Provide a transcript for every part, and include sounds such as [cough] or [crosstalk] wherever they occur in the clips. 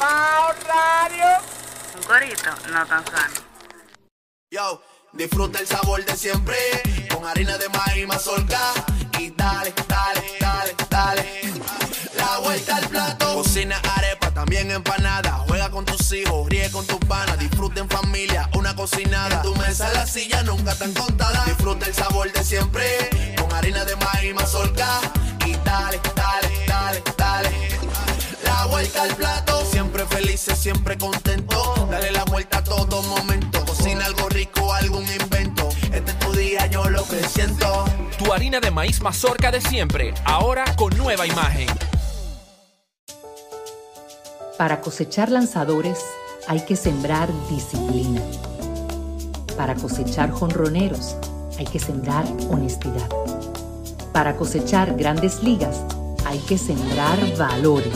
a Radio. Un corito no tan sano. Yo, disfruta el sabor de siempre. Con harina de maíz mazorca. Y dale, dale, dale, dale. La vuelta al plato. Cocina arepa, también empanada. Juega con tus hijos, ríe con tus panas. Disfruta en familia, una cocinada. tu mesa, la silla nunca tan contada. Disfruta el sabor de siempre. Con harina de maíz mazorca. Y dale, dale, dale, dale vuelta al plato. Siempre felices, siempre contento. Dale la vuelta a todo momento. Cocina algo rico, algún invento. Este es tu día, yo lo que siento. Tu harina de maíz mazorca de siempre, ahora con nueva imagen. Para cosechar lanzadores hay que sembrar disciplina. Para cosechar jonroneros hay que sembrar honestidad. Para cosechar grandes ligas hay que sembrar valores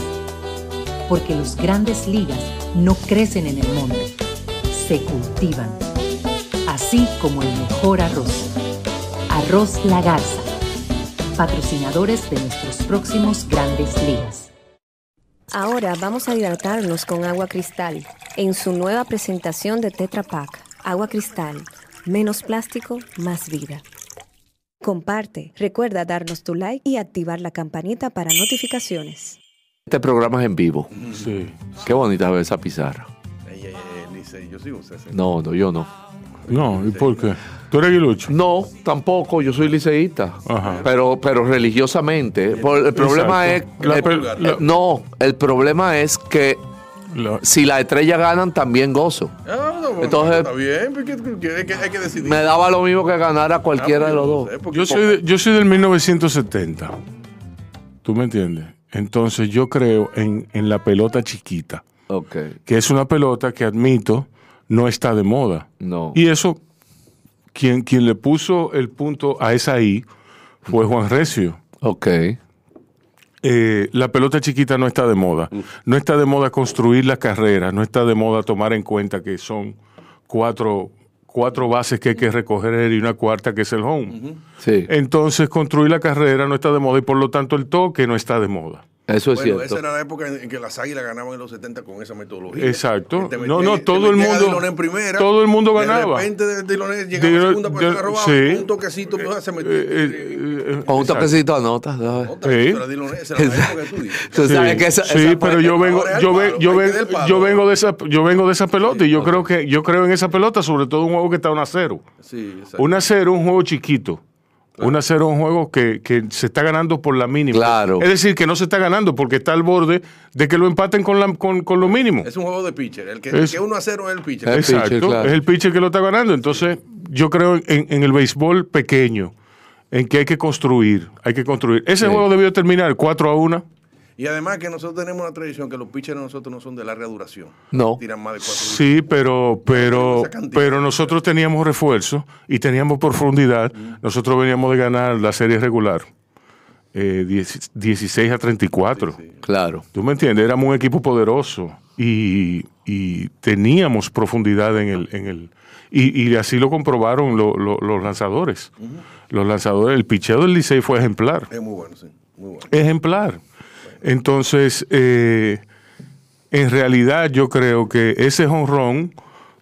porque los grandes ligas no crecen en el mundo, se cultivan, así como el mejor arroz. Arroz La Garza, patrocinadores de nuestros próximos grandes ligas. Ahora vamos a hidratarnos con agua cristal en su nueva presentación de Tetra Pak. Agua cristal, menos plástico, más vida. Comparte, recuerda darnos tu like y activar la campanita para notificaciones. Este programa es en vivo. Sí. Qué bonita ver esa pizarra. No, no, yo no. No, ¿y por qué? ¿Tú eres Guilucho? No, tampoco, yo soy liceísta. Ajá. Pero, pero religiosamente. El problema es. Eh, no, el problema es que si la estrella ganan, también gozo. Ah, pues, Entonces- está bien, pues, hay que, decidir. Me daba lo mismo que ganara cualquiera ah, pues, de los dos. yo soy del 1970. ¿Tú me entiendes? Entonces yo creo en, la pelota chiquita, que es una pelota que admito no está de moda. No. Y eso, quien, quien le puso el punto a esa I fue Juan Recio. Eh, la pelota chiquita no está de moda. No está de moda construir la carrera, no está de moda tomar en cuenta que son cuatro cuatro bases que hay que recoger y una cuarta que es el home. Entonces, construir la carrera no está de moda y por lo tanto el toque no está de moda. Eso es bueno, cierto. Esa era la época en que las águilas ganaban en los 70 con esa metodología. Exacto. Metías, este, no, no, este todo el mundo. En primera, todo el mundo ganaba. De repente de, de llegaba de, a segunda persona robaba sí. un toquecito, pues, se metió. Eh, eh, eh, eh o un toquecito anota. No, sí. Tú sabes que esa, sí, esa pero yo vengo, yo, palo, yo, vengo de esa, yo vengo de esa pelota sí, y yo claro. creo que yo creo en esa pelota, sobre todo un juego que está 1 a 0. Sí, exacto. 1 a 0, un juego chiquito un 1 a 0 un juego que, que, se está ganando por la mínima. Claro. Es decir, que no se está ganando porque está al borde de que lo empaten con, la, con, lo mínimo. Es un juego de pitcher. El que, es, 1 a 0 es el pitcher. Exacto. Es el pitcher que lo está ganando. Entonces, yo creo en, el béisbol pequeño, en que hay que construir. Hay que construir. Ese juego debió terminar 4 a 1. Y además que nosotros tenemos la tradición que los pitchers de nosotros no son de larga duración. No. Tiran más de cuatro Sí, pero, pero, pero nosotros teníamos refuerzo y teníamos profundidad. Mm. Nosotros veníamos de ganar la serie regular. 16 eh, a 34. Claro. Tú me entiendes, éramos un equipo poderoso y, teníamos profundidad en el... En el y, y así lo comprobaron los lanzadores. Los lanzadores, el picheo del Licey fue ejemplar. Es muy bueno, sí. Ejemplar. Entonces, eh, en realidad yo creo que ese honrón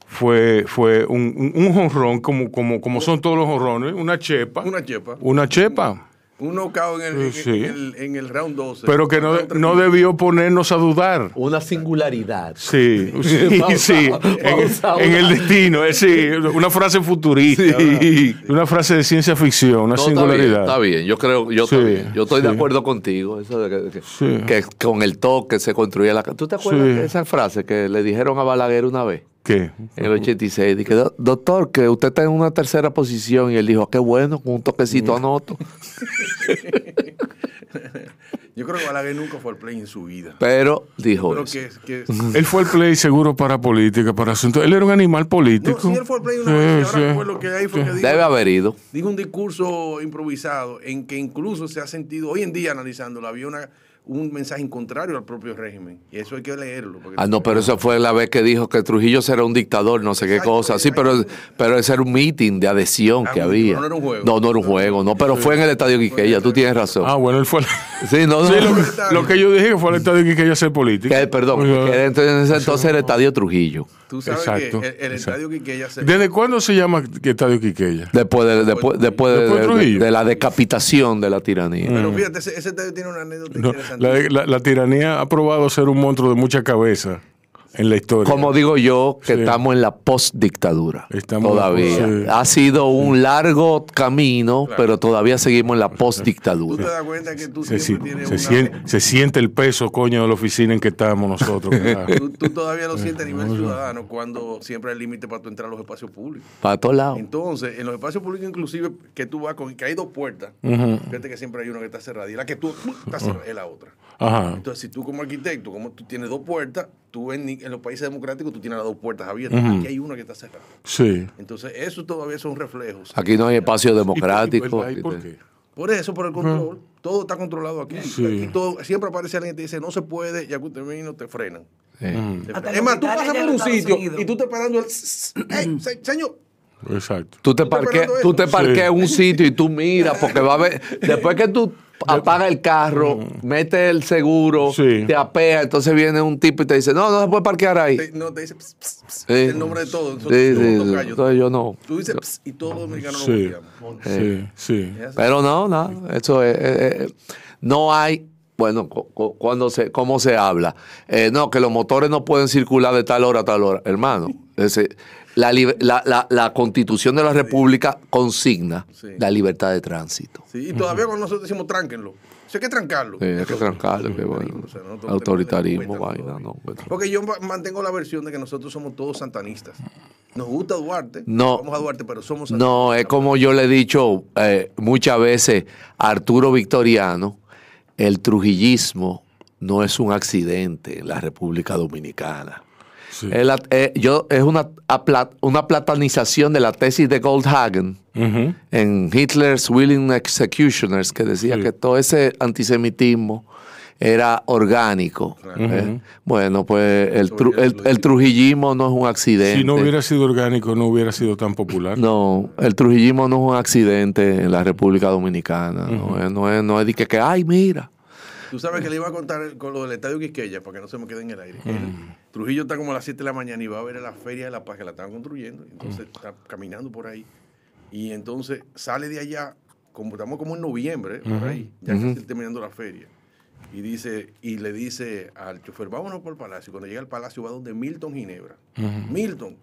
fue, fue un, un, honrón como, como, como son todos los honrones, una chepa. Una chepa. Una chepa uno knockout en el, en, el, round 12. Pero que no, debió ponernos a dudar. Una singularidad. Sí, sí, [laughs] en, el destino. Eh, sí, una frase futurista. Una frase de ciencia ficción, una singularidad. Está bien, yo creo, yo, estoy, yo estoy de acuerdo contigo. Eso que, con el toque se construía la... ¿Tú te acuerdas de esa frase que le dijeron a Balaguer una vez? ¿Qué? el 86. Dijo, doctor, que usted está en una tercera posición. Y él dijo, qué bueno, con un toquecito mm. anoto. [laughs] Yo creo que Balaguer nunca fue el play en su vida. Pero dijo eso. [laughs] Él fue el play seguro para política, para asuntos. Él era un animal político. No, sí, él fue el play una vez. Debe haber ido. Dijo un discurso improvisado en que incluso se ha sentido, hoy en día analizándolo, había una un mensaje contrario al propio régimen. Y eso hay que leerlo. Ah, no, pero esa fue la vez que dijo que Trujillo será un dictador, no sé qué cosa. Sí, pero, pero ese era un meeting de adhesión ah, que había. No, no era un juego. No, no era un juego, no, pero fue en el Estadio Quiqueya, tú tienes razón. Ah, bueno, él fue... [laughs] Sí, no, no lo, que yo dije fue el Estadio Quiqueya ser político. Que, perdón, que entonces, entonces el Estadio Trujillo. Tú sabes exacto, el, Estadio Quiqueya ¿Desde cuándo se llama Estadio Quiqueya? Después de, después, de, la decapitación de la tiranía. Pero fíjate, ese, estadio tiene una anécdota interesante la, tiranía ha probado ser un monstruo de mucha cabeza en la historia. Como digo yo, que estamos en la post-dictadura. Todavía. ha sido un largo camino, pero todavía seguimos en la post-dictadura. ¿Tú te das cuenta que tú se, se, siente, el peso, coño, de la oficina en que estamos nosotros. [laughs] tú, todavía lo sientes a nivel ciudadano cuando siempre hay límite para tu entrar a los espacios públicos. Para todos lados. Entonces, en los espacios públicos, inclusive, que tú vas con, que hay dos puertas, fíjate que siempre hay una que está cerrada y la que tú estás cerrada es la otra. Ajá. Entonces, si tú como arquitecto, como tú tienes dos puertas, tú en, los países democráticos tú tienes las dos puertas abiertas. Aquí hay una que está cerrada. Sí. Entonces, eso todavía son reflejos. Aquí no hay espacio democrático. por, qué? por, eso, por el control. Todo está controlado aquí. siempre aparece alguien que te dice, no se puede, ya que usted te frenan. Es más, tú pasas por un sitio y tú estás parando el... señor! Exacto. Tú te parques en un sitio y tú miras, porque va a ver [laughs] Después que tú apaga el carro, mm. mete el seguro, te apea, entonces viene un tipo y te dice, no, no se puede parquear ahí. no, te dice el nombre de todo. Entonces, sí, yo, yo no. Tú dices y todo los mexicanos sí. Sí, sí. Pero no, no, eso es, eh, eh, no hay bueno, cuando se, ¿cómo se habla? Eh, no, que los motores no pueden circular de tal hora a tal hora. Hermano, la, constitución de la república consigna la libertad de tránsito. y todavía nosotros decimos tránquenlo. O sea, hay que trancarlo. hay que trancarlo, autoritarismo, vaina, no. Porque yo mantengo la versión de que nosotros somos todos santanistas. Nos gusta Duarte, no, a Duarte, pero somos No, es como yo le he dicho eh, muchas veces a Arturo Victoriano, el trujillismo no es un accidente en la República Dominicana. Es, eh, yo, es una, una platanización de la tesis de Goldhagen en Hitler's Willing Executioners, que decía que todo ese antisemitismo era orgánico. Eh, bueno, pues el, trujillismo no es un accidente. Si no hubiera sido orgánico, no hubiera sido tan popular. No, el trujillismo no es un accidente en la República Dominicana. No es, no es, de que, que, ay, mira, Tú sabes que le iba a contar con lo del Estadio Quisqueya, para que no se me quede en el aire. Trujillo está como a las 7 de la mañana y va a ver a la Feria de la Paz que la están construyendo. Entonces está caminando por ahí. Y entonces sale de allá, como, estamos como en noviembre, ya que está terminando la feria. Y, dice, y le dice al chofer, vámonos por el palacio. Cuando llega al palacio va donde Milton Ginebra. Milton,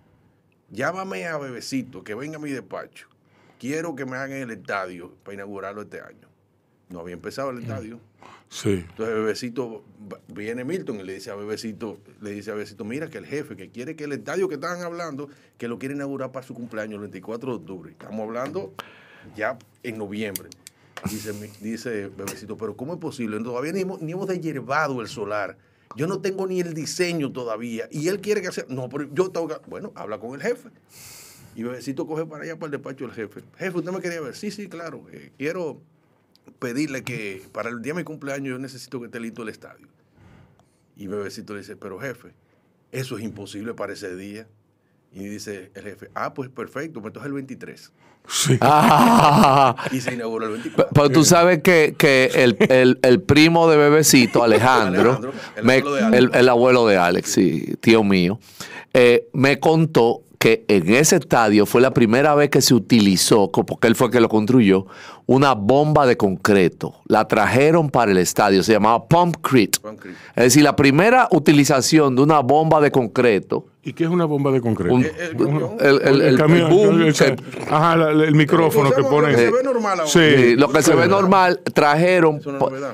llámame a Bebecito, que venga a mi despacho. Quiero que me hagan el estadio para inaugurarlo este año no había empezado el mm. estadio. Sí. Entonces Bebecito viene Milton y le dice a Bebecito, le dice a Bebecito, mira que el jefe que quiere que el estadio que estaban hablando, que lo quiere inaugurar para su cumpleaños el 24 de octubre. Estamos hablando ya en noviembre. Dice, Bebecito, pero ¿cómo es posible? Todavía ni hemos, ni el solar. Yo no tengo ni el diseño todavía. Y él quiere que sea. No, pero yo tengo Bueno, habla con el jefe. Y Bebecito coge para allá para el despacho del jefe. Jefe, usted me quería ver. Sí, sí, claro. Eh, quiero pedirle que para el día de mi cumpleaños yo necesito que esté listo el estadio. Y Bebecito le dice, pero jefe, eso es imposible para ese día. Y dice el jefe, ah, pues perfecto, pues entonces el 23. Y se inauguró el 24. Pero, tú sabes que, el, primo de bebecito, Alejandro, el, abuelo de Alex. tío mío, eh, me contó que en ese estadio fue la primera vez que se utilizó, porque él fue el que lo construyó, una bomba de concreto. La trajeron para el estadio, se llamaba Pumpcrete. Es decir, la primera utilización de una bomba de concreto. ¿Y qué es una bomba de concreto? Eh, eh, el, el, el, ajá, el, micrófono que pone Lo que se ve normal Sí, lo que se ve normal trajeron.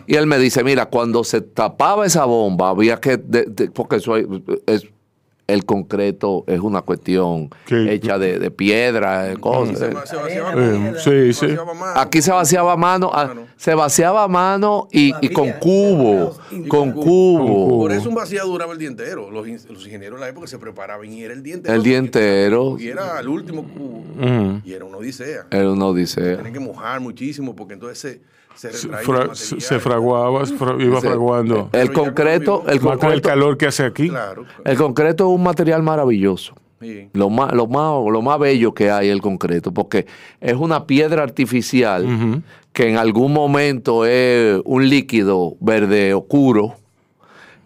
Y él me dice, mira, cuando se tapaba esa bomba, había que, porque eso es, el concreto es una cuestión hecha de, piedra, de cosas. Se, eh, sí, sí. Aquí se vaciaba a ah, mano, se vaciaba a mano y, con cubo, con, cubo. Por eso un vaciado duraba el día entero. Los, ingenieros en la época se preparaban y era el día entero. El día entero. Y era el último cubo. Y era una odisea. Era una odisea. Tienen que mojar muchísimo porque entonces... Se, se, se, fraguaba, iba fraguando. El concreto, el el calor que hace aquí. El concreto es un material maravilloso. Lo, más, lo, más, lo más bello que hay el concreto, porque es una piedra artificial que en algún momento es un líquido verde oscuro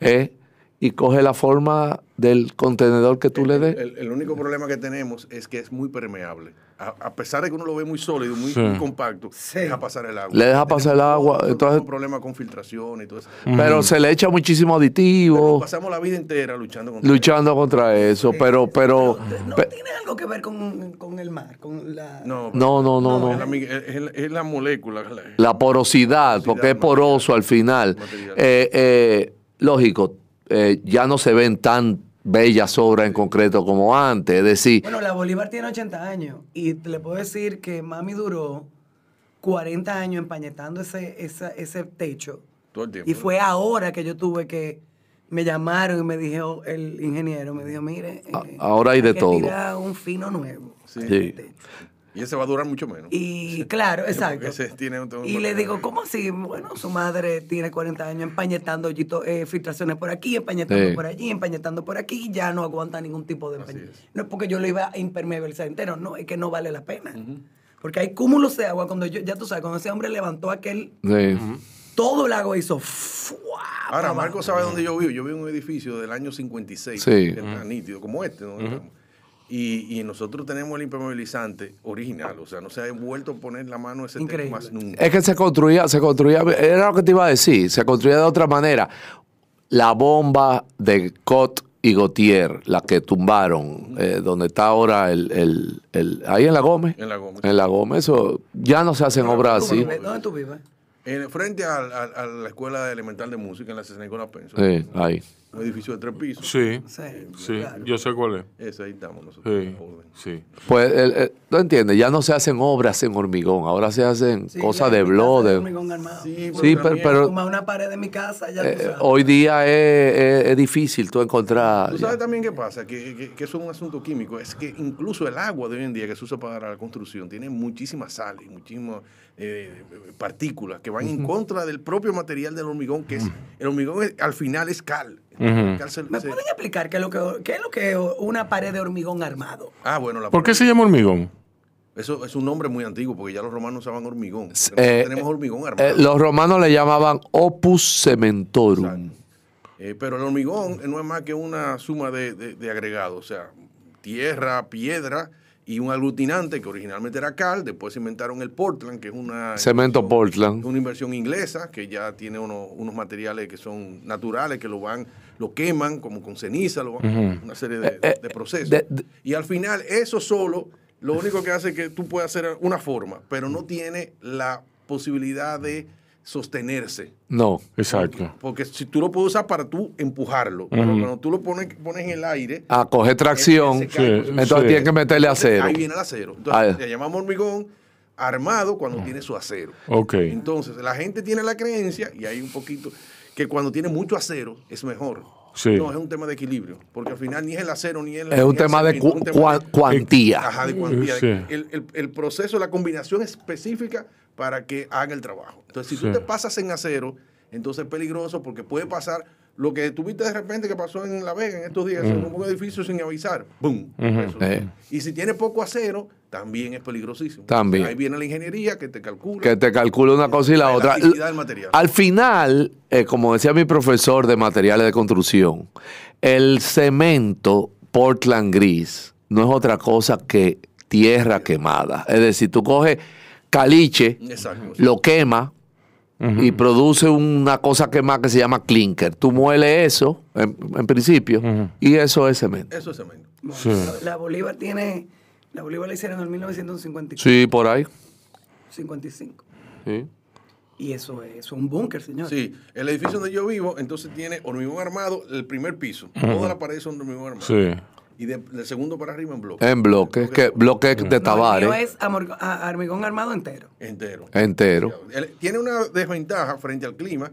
¿eh? y coge la forma del contenedor que tú le des. el único problema que tenemos es que es muy permeable a, pesar de que uno lo ve muy sólido, muy, compacto, sí. deja pasar el agua. Le deja pasar el agua. entonces, un problema con filtración y todo eso. Pero se le echa muchísimo aditivo. pasamos la vida entera luchando contra luchando contra eso, pero pero no, tiene algo que ver con, con el mar, con la No, no, no, no. Es, la, es, la, molécula, la, porosidad, porque es poroso al final. Eh, eh, lógico, eh, ya no se ven tan bellas obras en concreto como antes. Es decir. Bueno, la Bolívar tiene 80 años y le puedo decir que mami duró 40 años empañetando ese, ese, techo. Y fue ahora que yo tuve que. Me llamaron y me dijo el ingeniero, me dijo, mire, ahora hay, de todo. un fino nuevo. sí. Este, y ese va a durar mucho menos. Y claro, [laughs] exacto. y le digo, ¿cómo así? Bueno, su madre tiene 40 años empañetando eh, filtraciones por aquí, empañetando por allí, empañetando por aquí, ya no aguanta ningún tipo de No es porque yo lo iba a impermeabilizar entero, no, es que no vale la pena. Porque hay cúmulos de agua. Cuando yo, ya tú sabes, cuando ese hombre levantó aquel, todo el agua hizo. Ahora, Marco sabe dónde yo vivo. Yo vivo en un edificio del año 56, sí. nítido, como este, ¿no? Y, nosotros tenemos el impermeabilizante original, o sea, no se ha vuelto a poner la mano ese tema más nunca. Es que se construía, se construía, era lo que te iba a decir, se construía de otra manera. La bomba de Cot y Gautier, la que tumbaron, eh, donde está ahora el, ahí en la Gómez. En la Gómez. En la Gómez, eso ya no se hacen obras así. ¿Dónde tú En, frente a, la Escuela Elemental de Música, en la César Nicolás Penso. Sí, ahí un edificio de tres pisos. Sí, sí, eh, yo sé cuál es. Ese ahí estamos nosotros. Sí, sí. Pues, el, ¿tú entiendes? Ya no se hacen obras en hormigón, ahora se hacen cosas de blog. armado. Sí, pero, una pared de mi casa. Ya eh, hoy día es, difícil tú encontrar... ¿Tú sabes también qué pasa? Que, eso es un asunto químico. Es que incluso el agua de hoy en día que se usa para la construcción tiene muchísima sal y muchísimo eh, partículas que van en contra del propio material del hormigón, que es el hormigón al final es cal. ¿Me pueden explicar qué es, lo que, es lo que una pared de hormigón armado? Ah, bueno. La ¿Por qué se llama hormigón? Eso es un nombre muy antiguo porque ya los romanos usaban hormigón. Eh, tenemos eh, hormigón eh, armado. los romanos le llamaban opus cementorum. pero el hormigón no es más que una suma de agregados, o sea, tierra, piedra y un aglutinante que originalmente era cal, después inventaron el Portland, que es una... Cemento Portland. Una inversión inglesa que ya tiene unos materiales que son naturales, que lo van, lo queman como con ceniza, lo una serie de, eh, eh, procesos. y al final eso solo, lo único que hace es que tú puedas hacer una forma, pero no tiene la posibilidad de sostenerse. No, exacto. Porque si tú lo puedes usar para tú empujarlo, pero cuando tú lo pones, pones en el aire... a ah, coger tracción, entonces tienes que meterle acero. Ahí viene el acero. Entonces, ah, le llamamos hormigón armado cuando ah. tiene su acero. Ok. Entonces, la gente tiene la creencia, y hay un poquito, que cuando tiene mucho acero es mejor. No, es un tema de equilibrio, porque al final ni es el acero ni el... Es un, tema, de cuantía. Ajá, de cuantía. El, proceso, la combinación específica para que haga el trabajo. Entonces, si tú te pasas en acero, entonces es peligroso porque puede pasar lo que tuviste de repente que pasó en La Vega en estos días, mm. un edificio sin avisar, ¡boom! Y si tiene poco acero, también es peligrosísimo. También. ahí viene la ingeniería que te calcula. Que te calcula una cosa y la, la otra. Del material. Al final, eh, como decía mi profesor de materiales de construcción, el cemento Portland gris no es otra cosa que tierra quemada. Es decir, tú coges caliche, lo quema y produce una cosa que más que se llama clinker. Tú mueles eso, en, principio, y eso es cemento. Eso es cemento. la, Bolívar tiene, la Bolívar la hicieron en 1955. Sí, por ahí. 55. Sí. Y eso es, un búnker, señor. Sí, el edificio donde yo vivo, entonces tiene hormigón armado, el primer piso. Todas las pared son un hormigón armado. Sí. Y del segundo para arriba en bloques. En bloque, bloque, que, bloque de no, es hormigón armado entero. Entero. Entero. Tiene una desventaja frente al clima.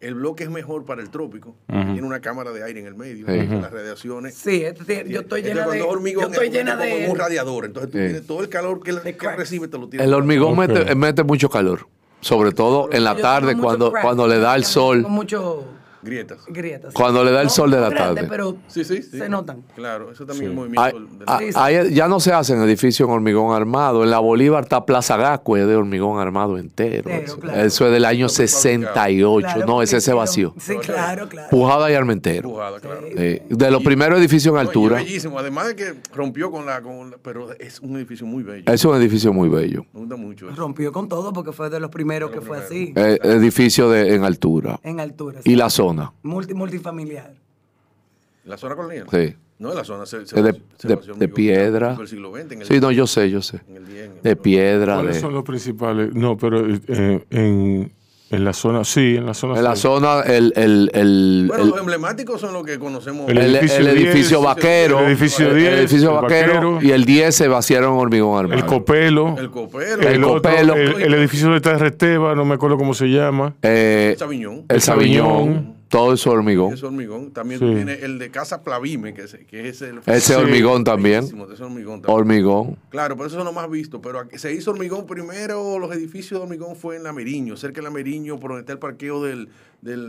El bloque es mejor para el trópico. Tiene una cámara de aire en el medio. Las radiaciones. Sí, este yo estoy llena de. Hormigón, yo estoy llena de. Como un radiador. Entonces tú tienes todo el calor que, recibe, te lo tienes. El hormigón mete, mucho calor. Sobre todo en la tarde, cuando, cuando le da el sol. Mucho Grietas. Grietas. Cuando le da el sol de la tarde. Pero sí, sí, se notan. Claro, eso también es movimiento. Ah, ya no se hacen edificios en hormigón armado. En la Bolívar está Plaza Gasco, es de hormigón armado entero. eso. es del año 68. no, es ese vacío. Sí, claro, claro. Pujada y Armentero. Pujada, claro. Eh, de los primeros edificios en altura. es bellísimo. Además de que rompió con la, Pero es un edificio muy bello. Es un edificio muy bello. Me gusta mucho. Eso. Rompió con todo porque fue de los primeros que fue así. Eh, edificio de, en altura. En altura. Y la zona zona. Multi, multifamiliar. ¿La zona colonial? Sí. No, en la zona se, se, de, piedra. siglo XX, en el sí, no, yo sé, yo sé. En el en el de piedra. ¿Cuáles son los principales? No, pero eh, en, en la zona, sí, en la zona. En la zona, el. el, el bueno, el, los emblemáticos son los que conocemos. El, edificio, vaquero. El edificio 10. El edificio vaquero, Y el 10 se vaciaron hormigón armado. El copelo. El copelo. El, copelo. el, edificio de Tarre no me acuerdo cómo se llama. Eh, el Sabiñón. El Sabiñón. Todo es hormigón. Es hormigón. También tiene el de Casa Plavime, que es, que es el... Ese hormigón, también. Ese hormigón Claro, por eso no lo más visto. Pero se hizo hormigón primero, los edificios de hormigón fue en Meriño. cerca de Meriño, por donde está el parqueo del,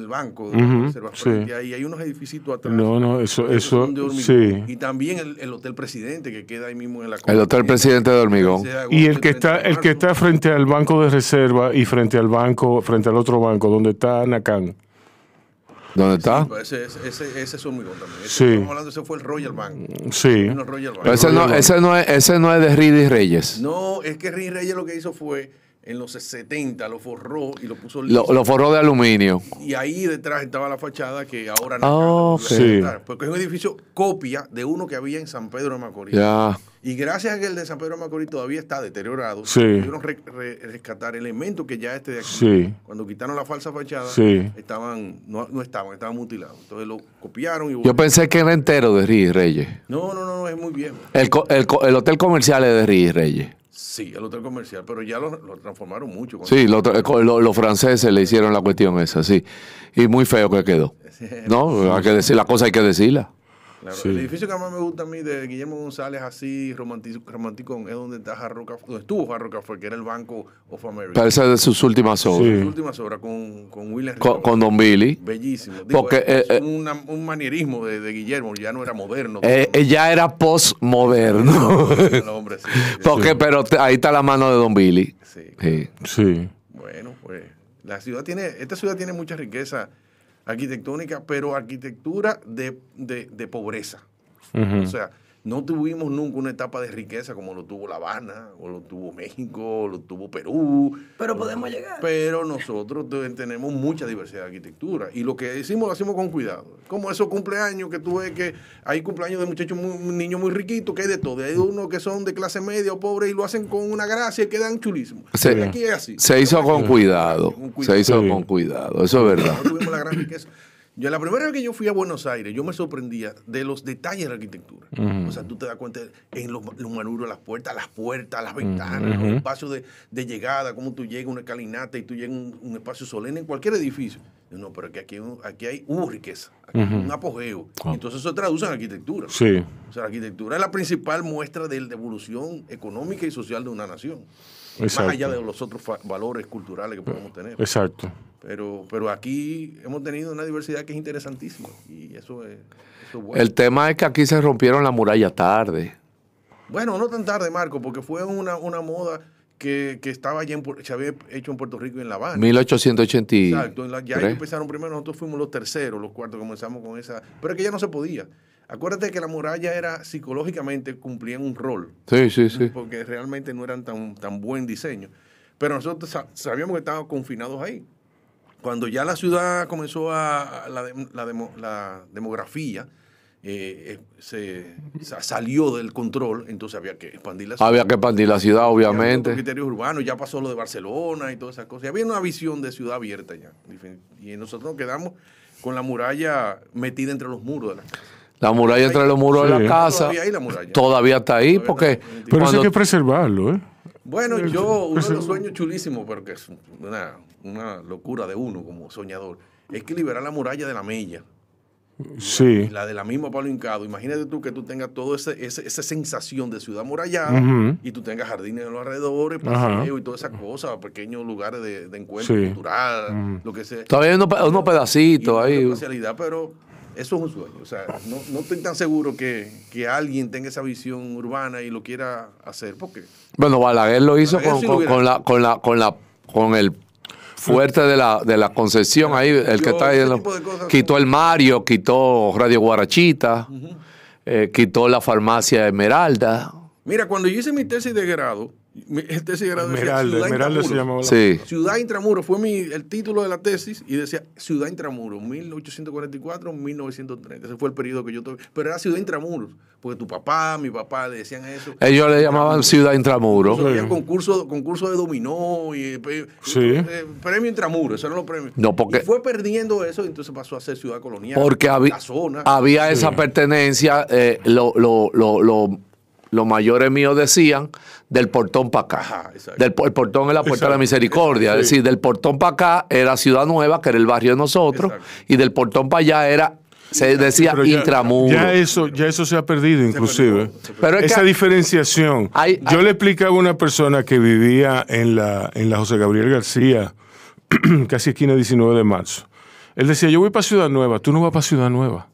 banco. De uh sí. ahí hay unos edificios atrás. No, no, eso... eso sí. Y también el, Hotel Presidente, que queda ahí mismo en la... El Hotel Presidente de hormigón. Y el que, está, el que está frente al Banco de Reserva y frente al banco, frente al otro banco, donde está Nacan ¿Dónde está? ese, ese, ese, es un también. sí. Estamos hablando, ese fue el Royal Bank. Sí. Royal ese, no, es, ese no es de y Reyes. No, es que y Reyes lo que hizo fue en los 70 lo forró y lo puso Lo, forró de aluminio. Y ahí detrás estaba la fachada que ahora no. Oh, sí. Porque es un edificio copia de uno que había en San Pedro de Macorís. Ya. Y gracias a que el de San Pedro de Macorís todavía está deteriorado, sí. pudieron rescatar elementos que ya este de aquí, sí. cuando quitaron la falsa fachada, estaban, no, no, estaban, estaban mutilados. Entonces lo copiaron y Yo pensé que era entero de Ríos Reyes. No, no, no, es muy bien. El, el, el hotel comercial es de Ríos Reyes. Sí, el hotel comercial, pero ya lo, transformaron mucho. Sí, los franceses le hicieron la cuestión esa, sí. Y muy feo que quedó. [laughs] No, hay que decir, la cosa hay que decirla. El edificio que más me gusta a mí de Guillermo González, así romántico, es donde está Jarroca estuvo Jarroca que era el Banco of America. Para esa de sus últimas obras. Sus últimas obras con, con con, Don Billy. Bellísimo. Porque, es, eh, eh, un manierismo de, Guillermo, ya no era moderno. Eh, ya era postmoderno. [laughs] [laughs] Porque, pero ahí está la mano de Don Billy. Sí. Bueno, pues la ciudad tiene, esta ciudad tiene mucha riqueza arquitectónica, pero arquitectura de, de, pobreza. O sea, no tuvimos nunca una etapa de riqueza como lo tuvo La Habana, o lo tuvo México, o lo tuvo Perú. Pero podemos llegar. Pero nosotros tenemos mucha diversidad de arquitectura. Y lo que decimos lo hacemos con cuidado. Como esos cumpleaños que tuve, que hay cumpleaños de muchachos, niños muy riquitos, que hay de todo. Hay unos que son de clase media o pobre y lo hacen con una gracia y quedan chulísimos. Se, Aquí es así. Se hizo con cuidado. Se hizo con cuidado. Eso es verdad. tuvimos la gran riqueza. Yo la primera vez que yo fui a Buenos Aires, yo me sorprendía de los detalles de la arquitectura. O sea, tú te das cuenta en los, los manuros, las puertas, las puertas, las ventanas, el espacio de, llegada, cómo tú llegas a una escalinata y tú llegas a un, espacio solemne en cualquier edificio. no, pero que aquí, aquí hay hubo riqueza, un apogeo. Entonces eso traduce en arquitectura. Sí. O sea, la arquitectura es la principal muestra de la evolución económica y social de una nación. Exacto. Más allá de los otros valores culturales que podemos tener. Exacto. Pero, pero aquí hemos tenido una diversidad que es interesantísima y eso es, bueno. El tema es que aquí se rompieron la muralla tarde. Bueno, no tan tarde, Marco, porque fue una, moda que, estaba ya en, se había hecho en Puerto Rico y en La Habana. 1883. Exacto, ya empezaron primero, nosotros fuimos los terceros, los cuartos, comenzamos con esa. Pero es que ya no se podía. Acuérdate que la muralla era psicológicamente cumplía un rol. Sí, sí, sí. Porque realmente no eran tan, tan buen diseño. Pero nosotros sabíamos que estábamos confinados ahí. Cuando ya la ciudad comenzó a, la, demografía, eh, eh, se, salió del control, entonces había que expandir la ciudad. Había que expandir la ciudad, obviamente. criterios urbanos, ya pasó lo de Barcelona y todas esas cosas. Y había una visión de ciudad abierta ya. Y nosotros nos quedamos con la muralla metida entre los muros de la casa. La muralla entre los muros de la casa todavía, está ahí porque... pero eso hay que preservarlo, ¿eh? Bueno, yo, uno de los [laughs] sueños chulísimos, pero que es una, locura de uno como soñador, es que liberar la muralla de la mella. Sí. La de la misma Palo Incado. Imagínate tú que tú tengas toda esa sensación de ciudad murallada y tú tengas jardines en los alrededores, paseos y todas esas cosas, pequeños lugares de, encuentro cultural, lo que sea. Todavía hay unos, pedacitos ahí. Una especialidad, pero eso es un sueño. O sea, no, estoy tan seguro que, alguien tenga esa visión urbana y lo quiera hacer. Porque bueno, Balaguer lo hizo con, la, con, la, con, el fuerte de la, de la concesión ahí, el que está ahí. quitó el Mario, quitó Radio Guarachita, eh, quitó la farmacia Esmeralda. Mira, cuando yo hice mi tesis de grado, [laughs] Este Ciudad intramuros sí. Ciudad Intramuro fue el título de la tesis y decía Ciudad Intramuro, 1844-1930. Ese fue el periodo que yo tuve. Pero era Ciudad intramuro porque tu papá, mi papá le decían eso. Ellos le llamaban Ciudad Intramuro. Había concurso, de dominó y, eh, eh, premio Intramuro, esos eran los premios. No, porque, fue perdiendo eso y entonces pasó a ser Ciudad Colonial. Porque había, zona. había esa pertenencia, eh, lo los mayores míos decían, del portón para acá. del, el portón es la puerta de la misericordia. Es decir, del portón para acá era Ciudad Nueva, que era el barrio de nosotros, y del portón para allá era se decía ya, eso, ya eso se ha perdido, inclusive. Pero Esa diferenciación. yo le explicaba a una persona que vivía en la, en la José Gabriel García, [clears throat] casi esquina 19 de marzo. Él decía, yo voy para Ciudad Nueva, tú no vas para Ciudad Nueva.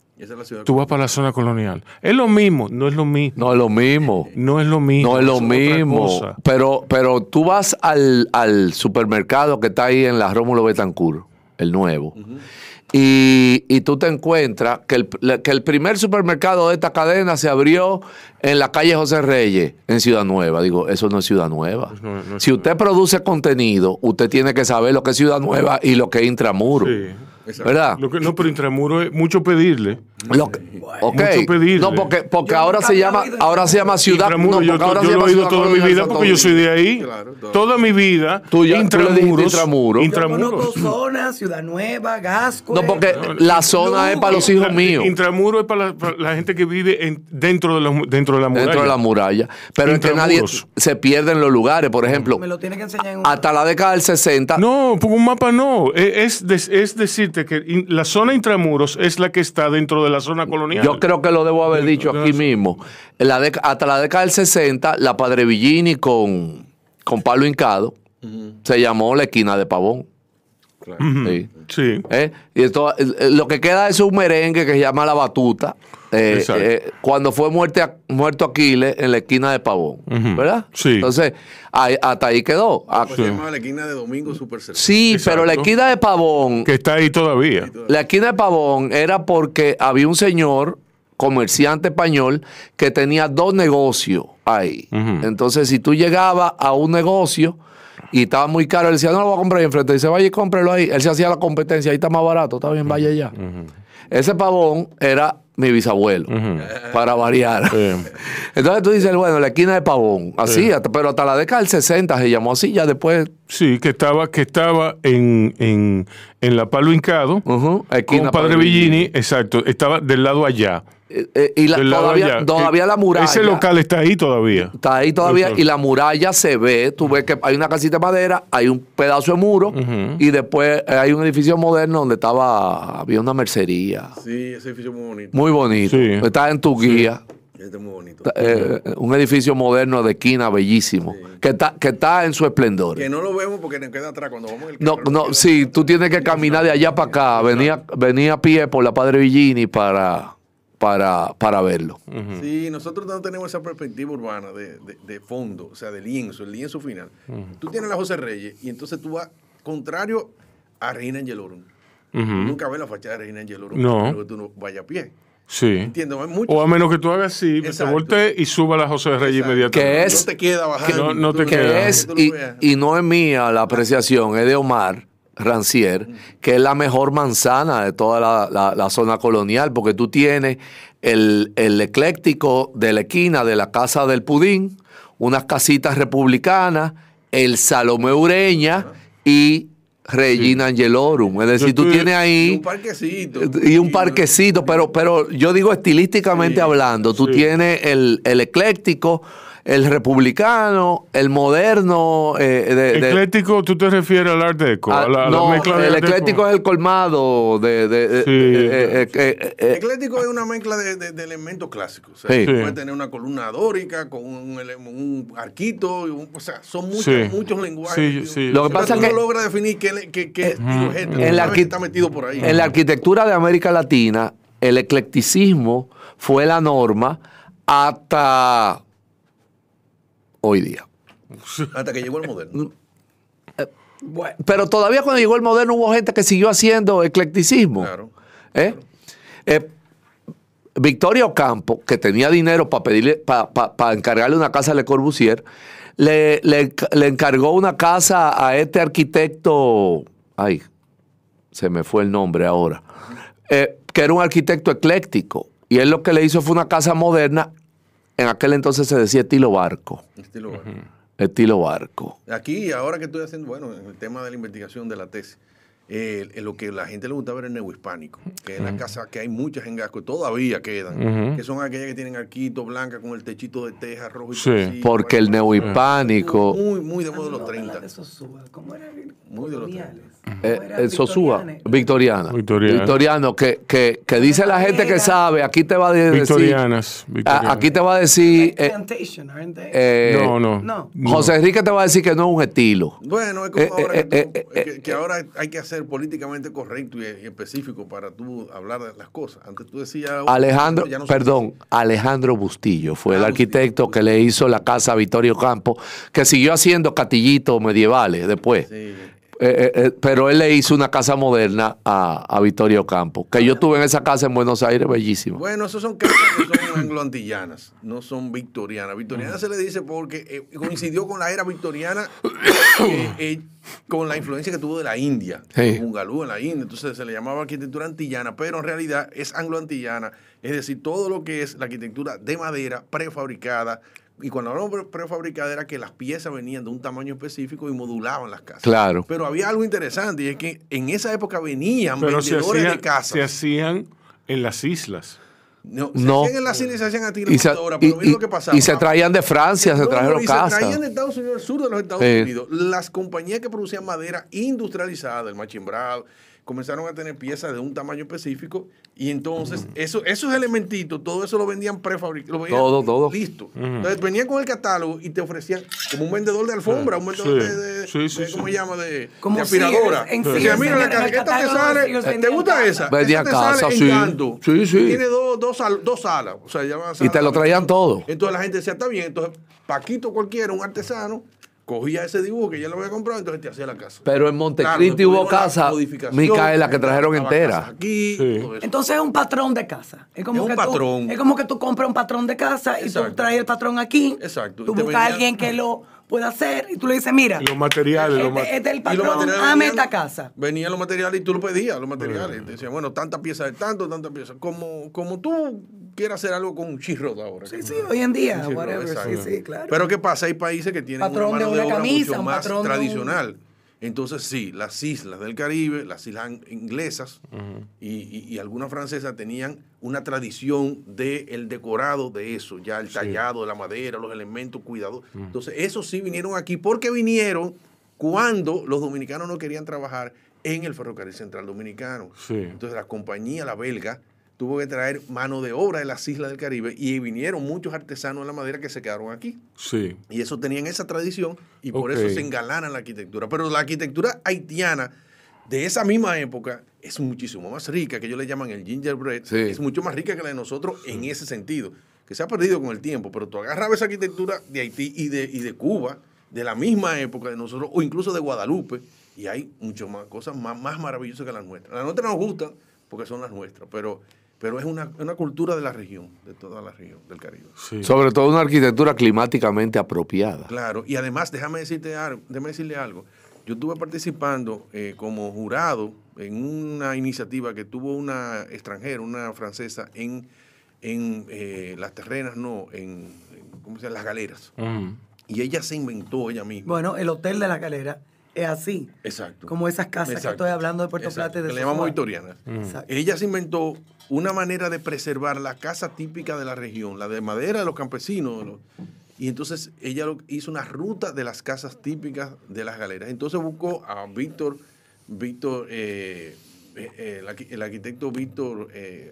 Tú vas para la zona colonial. Es lo mismo, no es lo mismo. No es lo mismo. No es lo mismo. No es lo mismo. Pero, pero tú vas al, supermercado que está ahí en la Rómulo Betancourt, el nuevo. Y, y, tú te encuentras que el, primer supermercado de esta cadena se abrió en la calle José Reyes, en Ciudad Nueva. Digo, eso no es Ciudad Nueva. si usted produce contenido, usted tiene que saber lo que es Ciudad Nueva y lo que es Intramuro. Sí. ¿Verdad? no, pero intramuro es mucho pedirle. Lo Mucho pedirle. No, porque, porque ahora se llama ahora se llama ciudad. Intramuro, yo, lo he ido toda mi vida porque yo soy de ahí. toda mi vida. Tú intramuros, intramuro. Intramuros. Ciudad Nueva, Gasco. No, porque la zona es para los hijos míos. Intramuro es para la, gente que vive en, dentro, de la, dentro de la muralla. Dentro de la muralla. Pero es que nadie se pierde en los lugares. Por ejemplo, Me lo tiene que enseñar en hasta la década del 60. No, un mapa no. Es, es decir, que la zona intramuros es la que está dentro de la zona colonial. Yo creo que lo debo haber dicho aquí mismo. hasta la década del 60, la Padre Villini con, con Pablo Hincado se llamó la esquina de Pavón. ¿Eh? Y esto, eh, lo que queda es un merengue que se llama La Batuta, eh, eh, cuando fue muerte, muerto Aquiles en la esquina de Pavón, ¿verdad? Sí. Entonces, hasta ahí quedó. Ah, pues la esquina de Domingo super Sí, pero la esquina de Pavón. Que está ahí todavía. La esquina de Pavón era porque había un señor comerciante español que tenía dos negocios ahí. Entonces, si tú llegabas a un negocio y estaba muy caro, él decía, no lo voy a comprar ahí enfrente. Dice, vaya y cómprelo ahí. Él se hacía la competencia, ahí está más barato, está bien, vaya allá. Ese pavón era mi bisabuelo, para variar. [laughs] Entonces tú dices, bueno, la esquina de Pavón, así, pero hasta la década del 60 se llamó así, ya después. Sí, que estaba, que estaba en, en, la Palo Hincado, con Padre Villini, exacto, estaba del lado allá. Eh, eh, y la, todavía, e- la muralla. Ese local está ahí todavía. Está ahí todavía y la muralla se ve. Tú ves que hay una casita de madera, hay un pedazo de muro y después eh, hay un edificio moderno donde estaba, había una mercería. Sí, ese edificio muy bonito. Muy bonito. Está en tu guía. Este es muy bonito. un edificio moderno de esquina bellísimo, que, está, que está en su esplendor. Que no lo vemos porque nos queda atrás cuando vamos No, no, sí, tú tienes que caminar de allá para acá. Venía, venía a pie por la Padre Villini para para, para verlo. Sí, nosotros no tenemos esa perspectiva urbana de, de, fondo, o sea, de lienzo, el lienzo final. Tú tienes la José Reyes y entonces tú vas contrario a Reina Angelorum. Nunca ves la fachada de Reina Angelorum, no. que tú no vayas a pie. Sí. Entiendo, hay mucho. O a menos que tú hagas así, te voltees y suba la José Reyes inmediatamente. Que es, no te queda bajando. que Es, y, no es mía la apreciación, es de Omar Rancier, que es la mejor manzana de toda la, zona colonial, porque tú tienes el, ecléctico de la esquina de la Casa del Pudín, unas casitas republicanas, el Salomé Ureña ah. y Regina Angelorum. Es decir, tú tienes ahí. Y un parquecito. Y un parquecito, pero, pero yo digo estilísticamente hablando, tú tienes el, el ecléctico el republicano, el moderno. Eh, ecléctico, tú te refieres al arte? deco. el ecléctico es el colmado de. de eh, eh, eh, ecléctico es una mezcla de, elementos clásicos. Puede tener una columna dórica con un, arquito. o sea, son muchos, muchos lenguajes. Lo que pasa que. no logra definir qué, mm. es metido por ahí. En la arquitectura de América Latina, el eclecticismo fue la norma hasta hoy día. [laughs] Hasta que llegó el moderno. Eh, pero todavía cuando llegó el moderno hubo gente que siguió haciendo eclecticismo. Claro. ¿Eh? eh Victoria Ocampo, que tenía dinero para pedirle, para encargarle una casa a Le Corbusier, le, encargó una casa a este arquitecto. Ay, se me fue el nombre ahora. Eh, que era un arquitecto ecléctico. Y él lo que le hizo fue una casa moderna en aquel entonces se decía estilo barco. Estilo barco. Estilo barco. Aquí, ahora que estoy haciendo, bueno, en el tema de la investigación de la tesis, lo que la gente le ver es el neohispánico, que es la casa que hay muchas en Gasco, todavía quedan, que son aquellas que tienen arquito blanca con el techito de teja rojo y Sí, porque el neohispánico. Muy, muy de ah, los 30. ¿cómo era el... Eh, Sosúa, victoriana. Victoriano, que, que, que dice la gente que sabe, aquí te va a decir. Victorianas. aquí te va a decir. Eh, eh, no, no, no, José Enrique te va a decir que no es un estilo. Bueno, es como eh, ahora que ahora hay que hacer políticamente correcto y específico para tú hablar de las cosas. Antes tú decías... Alejandro, perdón, Alejandro Bustillo fue el ah, arquitecto que le hizo la casa a Vittorio Campo, que siguió haciendo catillitos medievales después. Sí. Eh, eh, eh, pero él le hizo una casa moderna a, a Vittorio Campo, que yo tuve en esa casa en Buenos Aires, bellísima. Bueno, esas son casas que son [coughs] angloantillanas, no son victorianas. Victoriana mm. se le dice porque coincidió con la era victoriana, [coughs] con la influencia que tuvo de la India, un galú en la India, entonces se le llamaba arquitectura antillana, pero en realidad es angloantillana, es decir, todo lo que es la arquitectura de madera prefabricada y cuando hablamos prefabricada era que las piezas venían de un tamaño específico y modulaban las casas. Claro. Pero había algo interesante y es que en esa época venían Pero vendedores de casas. Se hacían en las islas. No, se hacían en las islas y se hacían a tiro y se, pero y, lo que pasaba. Y se traían de Francia, se trajeron los casas. Se traían de Estados Unidos, del sur de los Estados eh. Unidos. Las compañías que producían madera industrializada, el machimbrado, comenzaron a tener piezas de un tamaño específico y entonces esos elementitos, todo eso lo vendían prefabricado. Todo, todo. Listo. Entonces venían con el catálogo y te ofrecían como un vendedor de alfombra, un vendedor de, sí, sí, ¿cómo se llama? De, aspiradora. mira, la te sale, ¿te gusta esa? Vendía casa, sí. Sí, Tiene dos, dos, dos salas. O sea, y te lo traían todo. Entonces la gente decía, está bien, entonces Paquito cualquiera, un artesano, cogía ese dibujo que ya lo había comprado, entonces te hacía la casa. Pero en Montecristi hubo casa, Micaela, que trajeron entera. Aquí, Entonces es un patrón de casa. Es como, que tú, es como que tú compras un patrón de casa y tú traes el patrón aquí. Exacto. Tú buscas a alguien que lo pueda hacer y tú le dices, mira. Los materiales. Este, este es el patrón, de esta casa. Venían los materiales y tú lo pedías, los materiales. Te decían, bueno, tantas piezas de tanto, tantas piezas. Como, como tú quiere hacer algo con un chirro ahora. Sí, sí, hoy en día, claro. Pero ¿qué pasa? Hay países que tienen patrón de, una mucho más tradicional. Entonces, sí, las islas del Caribe, las islas inglesas y, algunas francesas tenían una tradición del decorado de eso, ya el tallado de la madera, los elementos cuidados. Entonces, eso sí vinieron aquí porque vinieron cuando los dominicanos no querían trabajar en el ferrocarril central dominicano. Entonces, la compañía, la belga, tuvo que traer mano de obra de las islas del Caribe y vinieron muchos artesanos de la madera que se quedaron aquí. Sí. Y eso tenían esa tradición y por eso se engalanan la arquitectura. Pero la arquitectura haitiana de esa misma época es muchísimo más rica, que ellos le llaman el gingerbread, es mucho más rica que la de nosotros en ese sentido, que se ha perdido con el tiempo, pero tú agarraba esa arquitectura de Haití y de, y de Cuba, de la misma época de nosotros, o incluso de Guadalupe, y hay muchas más cosas más, más maravillosas que las nuestras. Las nuestras nos gustan porque son las nuestras, pero pero es una, cultura de la región, de toda la región del Caribe. Sobre todo una arquitectura climáticamente apropiada. Claro, y además déjame, decirte algo, déjame decirle algo. Yo estuve participando eh, como jurado en una iniciativa que tuvo una extranjera, una francesa, en, en eh, las terrenas, no, en, ¿cómo se llama? las galeras. Mm. Y ella se inventó ella misma. Bueno, el hotel de la galera es así. Exacto. Como esas casas que estoy hablando de Puerto Plata. De que le llamamos victorianas. Mm. Ella se inventó una manera de preservar la casa típica de la región, la de madera de los campesinos. Y entonces ella hizo una ruta de las casas típicas de las galeras. Entonces buscó a Víctor, Víctor, eh, eh, eh, el, arquitecto Víctor,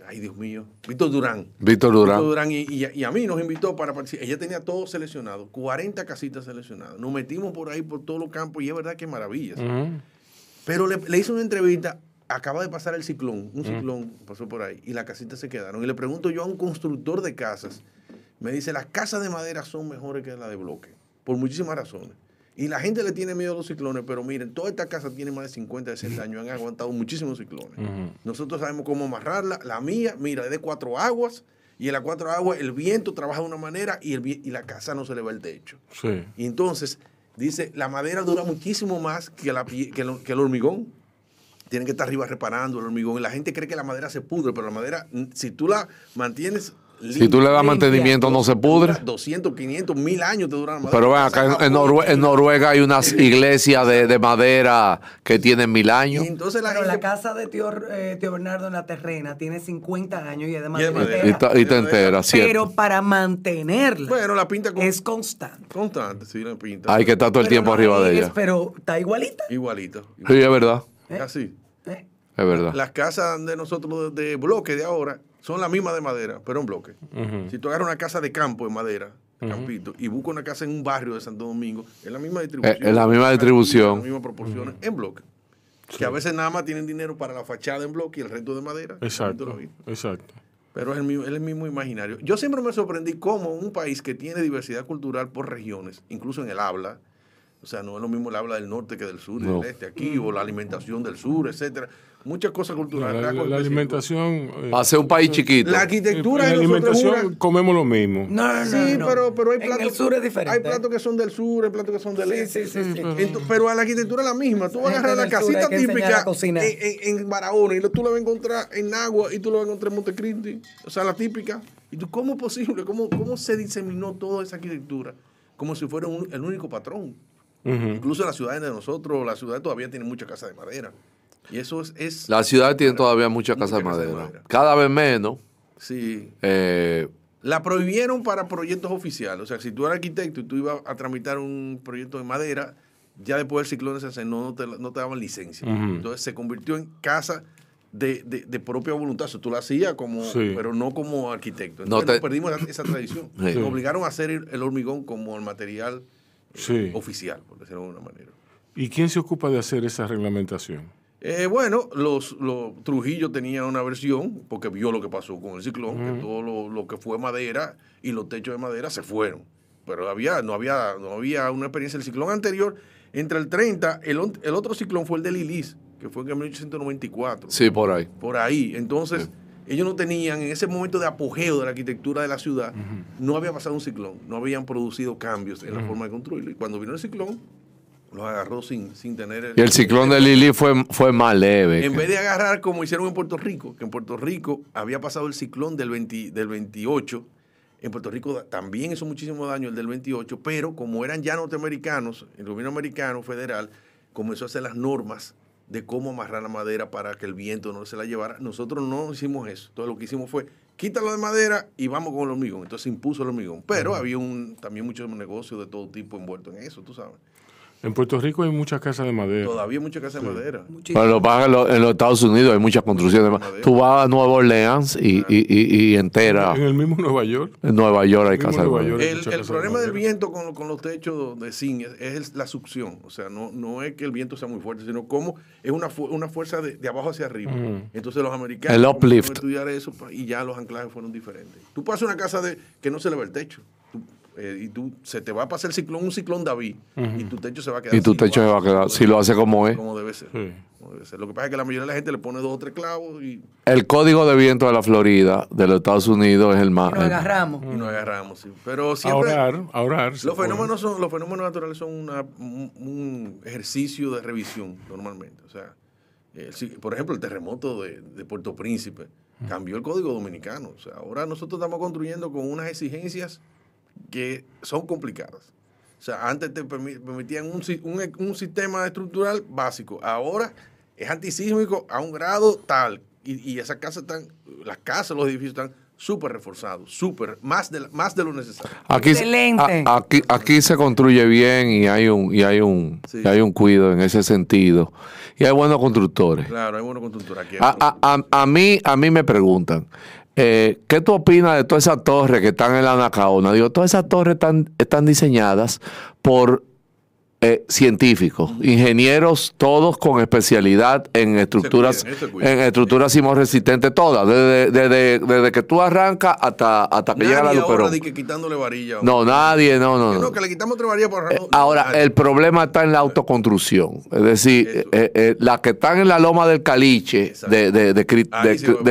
ay Dios mío, Víctor Durán. Víctor Durán. Durán y, a mí nos invitó para participar. Ella tenía todo seleccionado, 40 casitas seleccionadas. Nos metimos por ahí, por todos los campos, y es verdad que maravillas. Pero le, le hizo una entrevista acaba de pasar el ciclón, un ciclón pasó por ahí, y las casitas se quedaron. Y le pregunto yo a un constructor de casas, me dice, las casas de madera son mejores que las de bloque, por muchísimas razones. Y la gente le tiene miedo a los ciclones, pero miren, toda esta casa tiene más de 50, 60 años, han aguantado muchísimos ciclones. Nosotros sabemos cómo amarrarla. La mía, mira, es de cuatro aguas, y en las cuatro aguas el viento trabaja de una manera y, la casa no se le va el techo. Y entonces, dice, la madera dura muchísimo más que el hormigón tienen que estar arriba reparando el hormigón. Y la gente cree que la madera se pudre, pero la madera, mm, si tú la mantienes si tú le das mantenimiento, no se pudre. 200, 500, 1000 años te duran. Pero acá en, Noruega hay unas iglesias de, madera que tienen 1,000 años. Entonces la casa de tío, eh, Bernardo en la terrena tiene 50 años y es de madera. Y, te entera, cierto. Pero para mantenerla. Bueno, la pinta es constante. Constante, sí, la pinta. Hay que estar todo el tiempo arriba de ella. Pero está igualita. Igualita. Sí, es verdad. Así. Es verdad. Las casas de nosotros de bloque de ahora son las mismas de madera, pero en bloque. Si tú agarras una casa de campo en madera, campito, y buscas una casa en un barrio de Santo Domingo, es la misma distribución. Es la misma distribución. En mismas en bloque. Que a veces nada más tienen dinero para la fachada en bloque y el resto de madera. Exacto. Exacto. Pero el, mismo, es el mismo imaginario. Yo siempre me sorprendí cómo un país que tiene diversidad cultural por regiones, incluso en el habla, o sea, no es lo mismo el habla del norte que del sur, del este, aquí, o la alimentación del sur, etcétera. Muchas cosas culturales. La, alimentación. Va eh, ser un país eh, chiquito. La arquitectura. la alimentación comemos lo mismo. No, no, sí, pero, pero hay platos. sur es Hay ¿eh? platos que son del sur, hay platos que son del este. Sí, sí, sí. pero la arquitectura es la misma. Tú vas a agarrar la casita típica en, Barahona y tú la vas a encontrar en Nagua y tú la vas a encontrar en Montecristi. O sea, la típica. ¿Y tú cómo es posible? ¿Cómo, cómo se diseminó toda esa arquitectura? Como si fuera el único patrón. Incluso en las ciudades de nosotros, la ciudad todavía tiene muchas casas de madera. Y eso es... es la ciudad tiene todavía muchas mucha casas de, madera. Cada vez menos. Sí. Eh, la prohibieron para proyectos oficiales. O sea, si tú eras arquitecto y tú ibas a tramitar un proyecto de madera, ya después del ciclón ese no, no, te, no daban licencia. Entonces se convirtió en casa de, de, propia voluntad. O sea, tú la hacías como, pero no como arquitecto. Entonces perdimos esa, tradición. Te obligaron a hacer el hormigón como el material oficial, por decirlo de alguna manera. ¿Y quién se ocupa de hacer esa reglamentación? Eh, bueno, los, los, Trujillo tenía una versión, porque vio lo que pasó con el ciclón, que todo lo, que fue madera y los techos de madera se fueron. Pero había, no, había, no había una experiencia del ciclón anterior. Entre el 30, el, otro ciclón fue el de Lilis que fue en 1894. Sí, por ahí. Por ahí. Entonces, ellos no tenían, en ese momento de apogeo de la arquitectura de la ciudad, no había pasado un ciclón, no habían producido cambios en la forma de construirlo. Y cuando vino el ciclón, lo agarró sin, sin tener... El, y el ciclón de Lili fue, fue más leve. En vez de agarrar como hicieron en Puerto Rico, que en Puerto Rico había pasado el ciclón del, del 28, en Puerto Rico también hizo muchísimo daño el del 28, pero como eran ya norteamericanos, el gobierno americano federal comenzó a hacer las normas de cómo amarrar la madera para que el viento no se la llevara. Nosotros no hicimos eso. Todo lo que hicimos fue quítalo de madera y vamos con el hormigón. Entonces impuso el hormigón. Pero había un, también muchos negocios de todo tipo envueltos en eso, tú sabes. En Puerto Rico hay muchas casas de madera. Todavía hay muchas casas de madera. en, los, en los Estados Unidos hay muchas construcciones de madera. Tú vas a Nueva Orleans y, y, y, y, entera. En el mismo Nueva York. En Nueva York hay casas de madera. El, el problema del viento con, con, los techos de zinc es, la succión. O sea, no, no es que el viento sea muy fuerte, sino como es una, una fuerza de, de, abajo hacia arriba. Entonces los americanos. El uplift. eso y ya los anclajes fueron diferentes. Tú pasas una casa de que no se le ve el techo. Eh, y tú se te va a pasar el ciclón, un ciclón David, y tu techo se va a quedar. Y tu techo se va a quedar, si lo hace como es. Como debe, ser, Lo que pasa es que la mayoría de la gente le pone dos o tres clavos y... El código de viento de la Florida, de los Estados Unidos, es el más... Y nos agarramos. Y nos agarramos, Pero siempre... Ahorrar, ahorrar. Los fenómenos, son, los fenómenos naturales son un, ejercicio de revisión, normalmente. O sea, por ejemplo, el terremoto de, de Puerto Príncipe cambió el código dominicano. O sea, ahora nosotros estamos construyendo con unas exigencias que son complicadas. O sea, antes te permitían e-, un, sistema estructural básico. Ahora es antisísmico a un grado tal. Y, y esas casas están, las casas, los edificios están súper reforzados súper, más de, más de lo necesario. Aquí, Excelente. aquí, se construye bien y hay un, y hay un, hay un cuido en ese sentido. Y hay buenos constructores. Claro, hay buenos constructores. Aquí a, mí, a mí me preguntan, eh, ¿qué tú opinas de todas esas torres que están en la Anacaona? Digo, todas esas torres están diseñadas por eh, científicos, ingenieros, todos con especialidad en estructuras, en estructuras resistentes, todas, desde, desde, desde, que tú arrancas hasta, hasta que llega la luperón. Que quitándole varilla, no, nadie, no, no. no. que le quitamos eh, ahora, el problema está en la autoconstrucción, es decir, eh, eh, las que están en la loma del caliche de, de,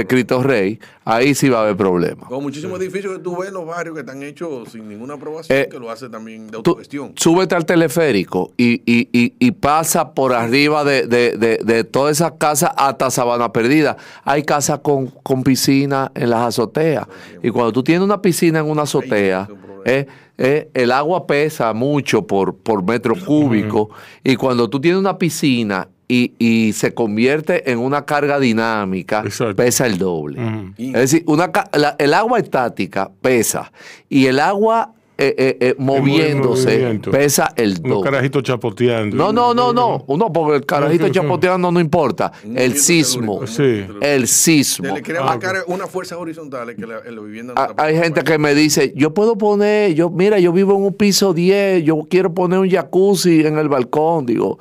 Cristo Rey, ahí sí va a haber problema. Con muchísimos edificios que tú ves los barrios que están hechos sin ninguna aprobación, que lo hace también de autogestión. súbete al teleférico y, pasa por arriba de, todas esas casas hasta Sabana Perdida. Hay casas con, piscina en las azoteas. Y cuando tú tienes una piscina en una azotea, eh, eh, el agua pesa mucho por, metro cúbico. Y cuando tú tienes una piscina y, se convierte en una carga dinámica, pesa el doble. Es decir, una, el agua estática pesa y el agua eh, eh, eh, moviéndose pesa el todo. carajito chapoteando. No, no, no, no. Uno, porque el carajito chapoteando no importa. El sismo. El sismo. Le ah, una fuerza horizontal que ah, Hay gente que me dice, yo puedo poner, yo mira, yo vivo en un piso 10, yo quiero poner un jacuzzi en el balcón. Digo,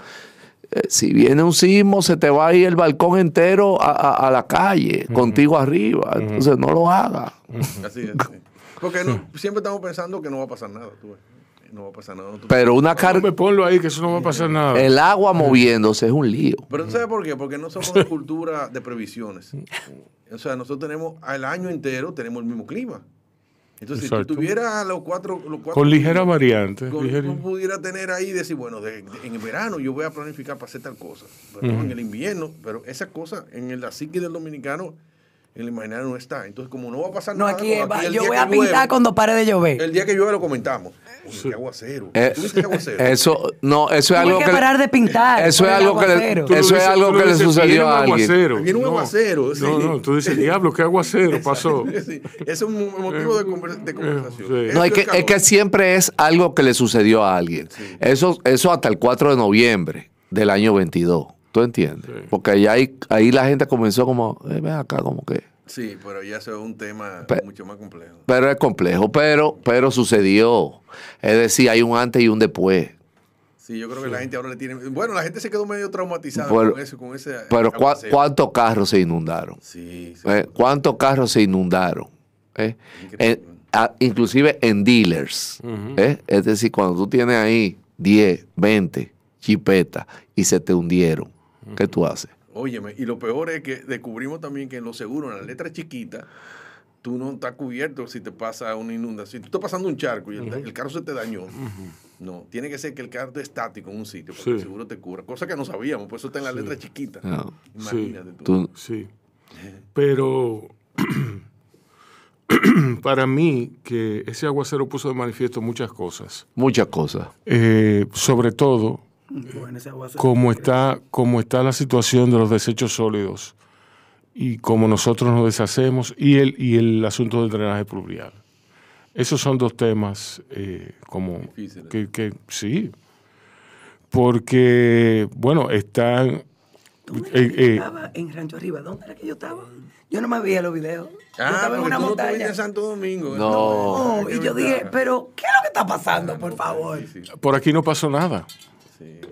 si viene un sismo, se te va a ir el balcón entero a, la calle, contigo arriba. Entonces no lo haga. Así es. Porque no, siempre estamos pensando que no va a pasar nada. Tú, no va a pasar nada. pero una carga. me ponlo ahí, que eso no va a pasar mm. nada. El agua moviéndose es un lío. Pero ¿sabes por qué? Porque no somos cultura de previsiones. O sea, nosotros tenemos al año entero tenemos el mismo clima. Entonces, si tú tuvieras los cuatro, los cuatro Con ligera variante. pudiera tener ahí decir, bueno, en el verano yo voy a planificar para hacer tal cosa. Pero en el invierno, pero esa cosa en la psique del dominicano el imaginario no está. Entonces, como no va a pasar nada. aquí yo voy a pintar cuando pare de llover. El día que llueve lo comentamos. Eh, aguacero. aguacero? Eso, no, eso es algo que, que parar de pintar. Eso es algo que le, eso es algo que le sucedió a alguien. Aguacero. un no, aguacero. No, no, tú dices, diablo, qué aguacero pasó. [laughs] es un motivo de, eh, conversación. No, es que, es que, siempre es algo que le sucedió a alguien. Eso, eso hasta el 4 de noviembre del año 22. ¿Tú entiendes? Porque ahí, ahí la gente comenzó como, eh, ven acá, como que... Sí, pero ya eso es un tema mucho más complejo. Pero es complejo, pero, pero sucedió. Es decir, hay un antes y un después. Sí, yo creo que la gente ahora le tiene... Bueno, la gente se quedó medio traumatizada con eso, con ese... Pero ¿cuántos carros se inundaron? Sí. Eh, ¿Cuántos carros se inundaron? ¿Eh? inclusive en dealers. Eh, es decir, cuando tú tienes ahí 10, 20 chipetas y se te hundieron que tú haces. Óyeme, y lo peor es que descubrimos también que en los seguros, en la letra chiquita, tú no estás cubierto si te pasa una inundación. Si tú estás pasando un charco y el, carro se te dañó. No, tiene que ser que el carro esté estático en un sitio, porque el seguro te cubra. Cosa que no sabíamos, por eso está en la letra chiquita. Ah, Imagínate tú. Sí. [laughs] Pero [clears throat] para mí que ese aguacero puso de manifiesto muchas cosas. Muchas cosas. Eh, sobre todo pues como está, cómo está la situación de los desechos sólidos y cómo nosotros nos deshacemos y el, y el asunto del drenaje pluvial. Esos son dos temas eh, como que, que, sí, porque bueno están. Eh, eh, estaba en Rancho Arriba, ¿dónde era que yo estaba? Yo no me veía los videos. Ah, estaba en una montaña. Santo Domingo. ¿eh? no y yo dije, pero ¿qué es lo que está pasando, ah, por pues, favor? Por aquí no pasó nada.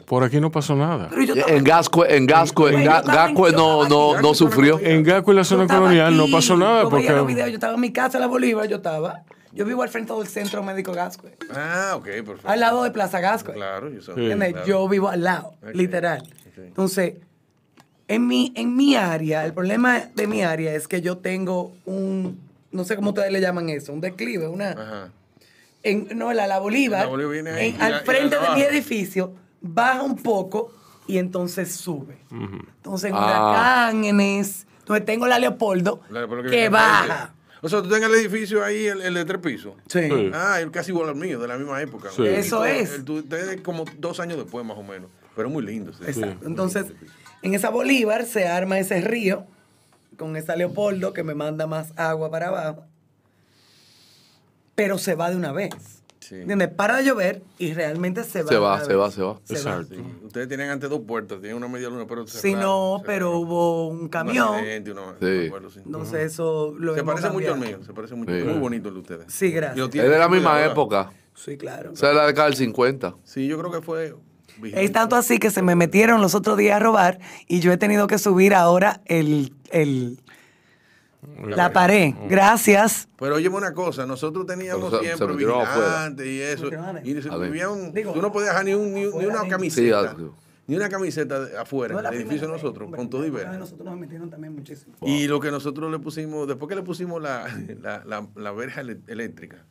Por aquí no pasó nada. En Gasco, en Gasco, en Gasco no, no, no sufrió. En Gasco y la zona colonial no pasó nada. Yo porque... estaba en mi casa, la Bolívar, yo estaba. Yo vivo al frente del Centro Médico Gasco. Ah, ok, perfecto. Al lado de Plaza Gasco. Claro, yo, yo vivo al lado, literal. Entonces, en mi, en mi área, el problema de mi área es que yo tengo un, no sé cómo ustedes le llaman eso, un declive, una... En, no, la, Bolívar, al frente de mi edificio baja un poco y entonces sube. Entonces, ah. es. Entonces tengo la Leopoldo, que, baja. O sea, tú tienes el edificio ahí, el, de tres pisos. Sí. Ah, el casi igual al mío, de la misma época. Eso es. como dos años después, más o menos. Pero muy lindo. Exacto. Entonces, en esa Bolívar se arma ese río con esa Leopoldo que me manda más agua para abajo. Pero se va de una vez. Sí. Para de llover y realmente se va. Se va, se va, se va. Exacto. Ustedes tienen antes dos puertas, tienen una media luna, pero. Cerrado, sí, no, pero hubo un camión. No sé, eso lo Se parece mucho al mío, se parece mucho. Muy bonito el de ustedes. Sí, gracias. Es de la misma época. Sí, claro. O sea, la década del 50. Sí, yo creo que fue es tanto así que se me metieron los otros días a robar y yo he tenido que subir ahora el, el, la pared, mm. gracias. Pero oye una cosa, nosotros teníamos siempre vigilantes y eso. Y tú no podías dejar ni, una camiseta. ni una camiseta afuera en el edificio de nosotros, con todo y Nosotros nos metieron también muchísimo. Y lo que nosotros le pusimos, después que le pusimos la, [laughs] la, la, verja eléctrica,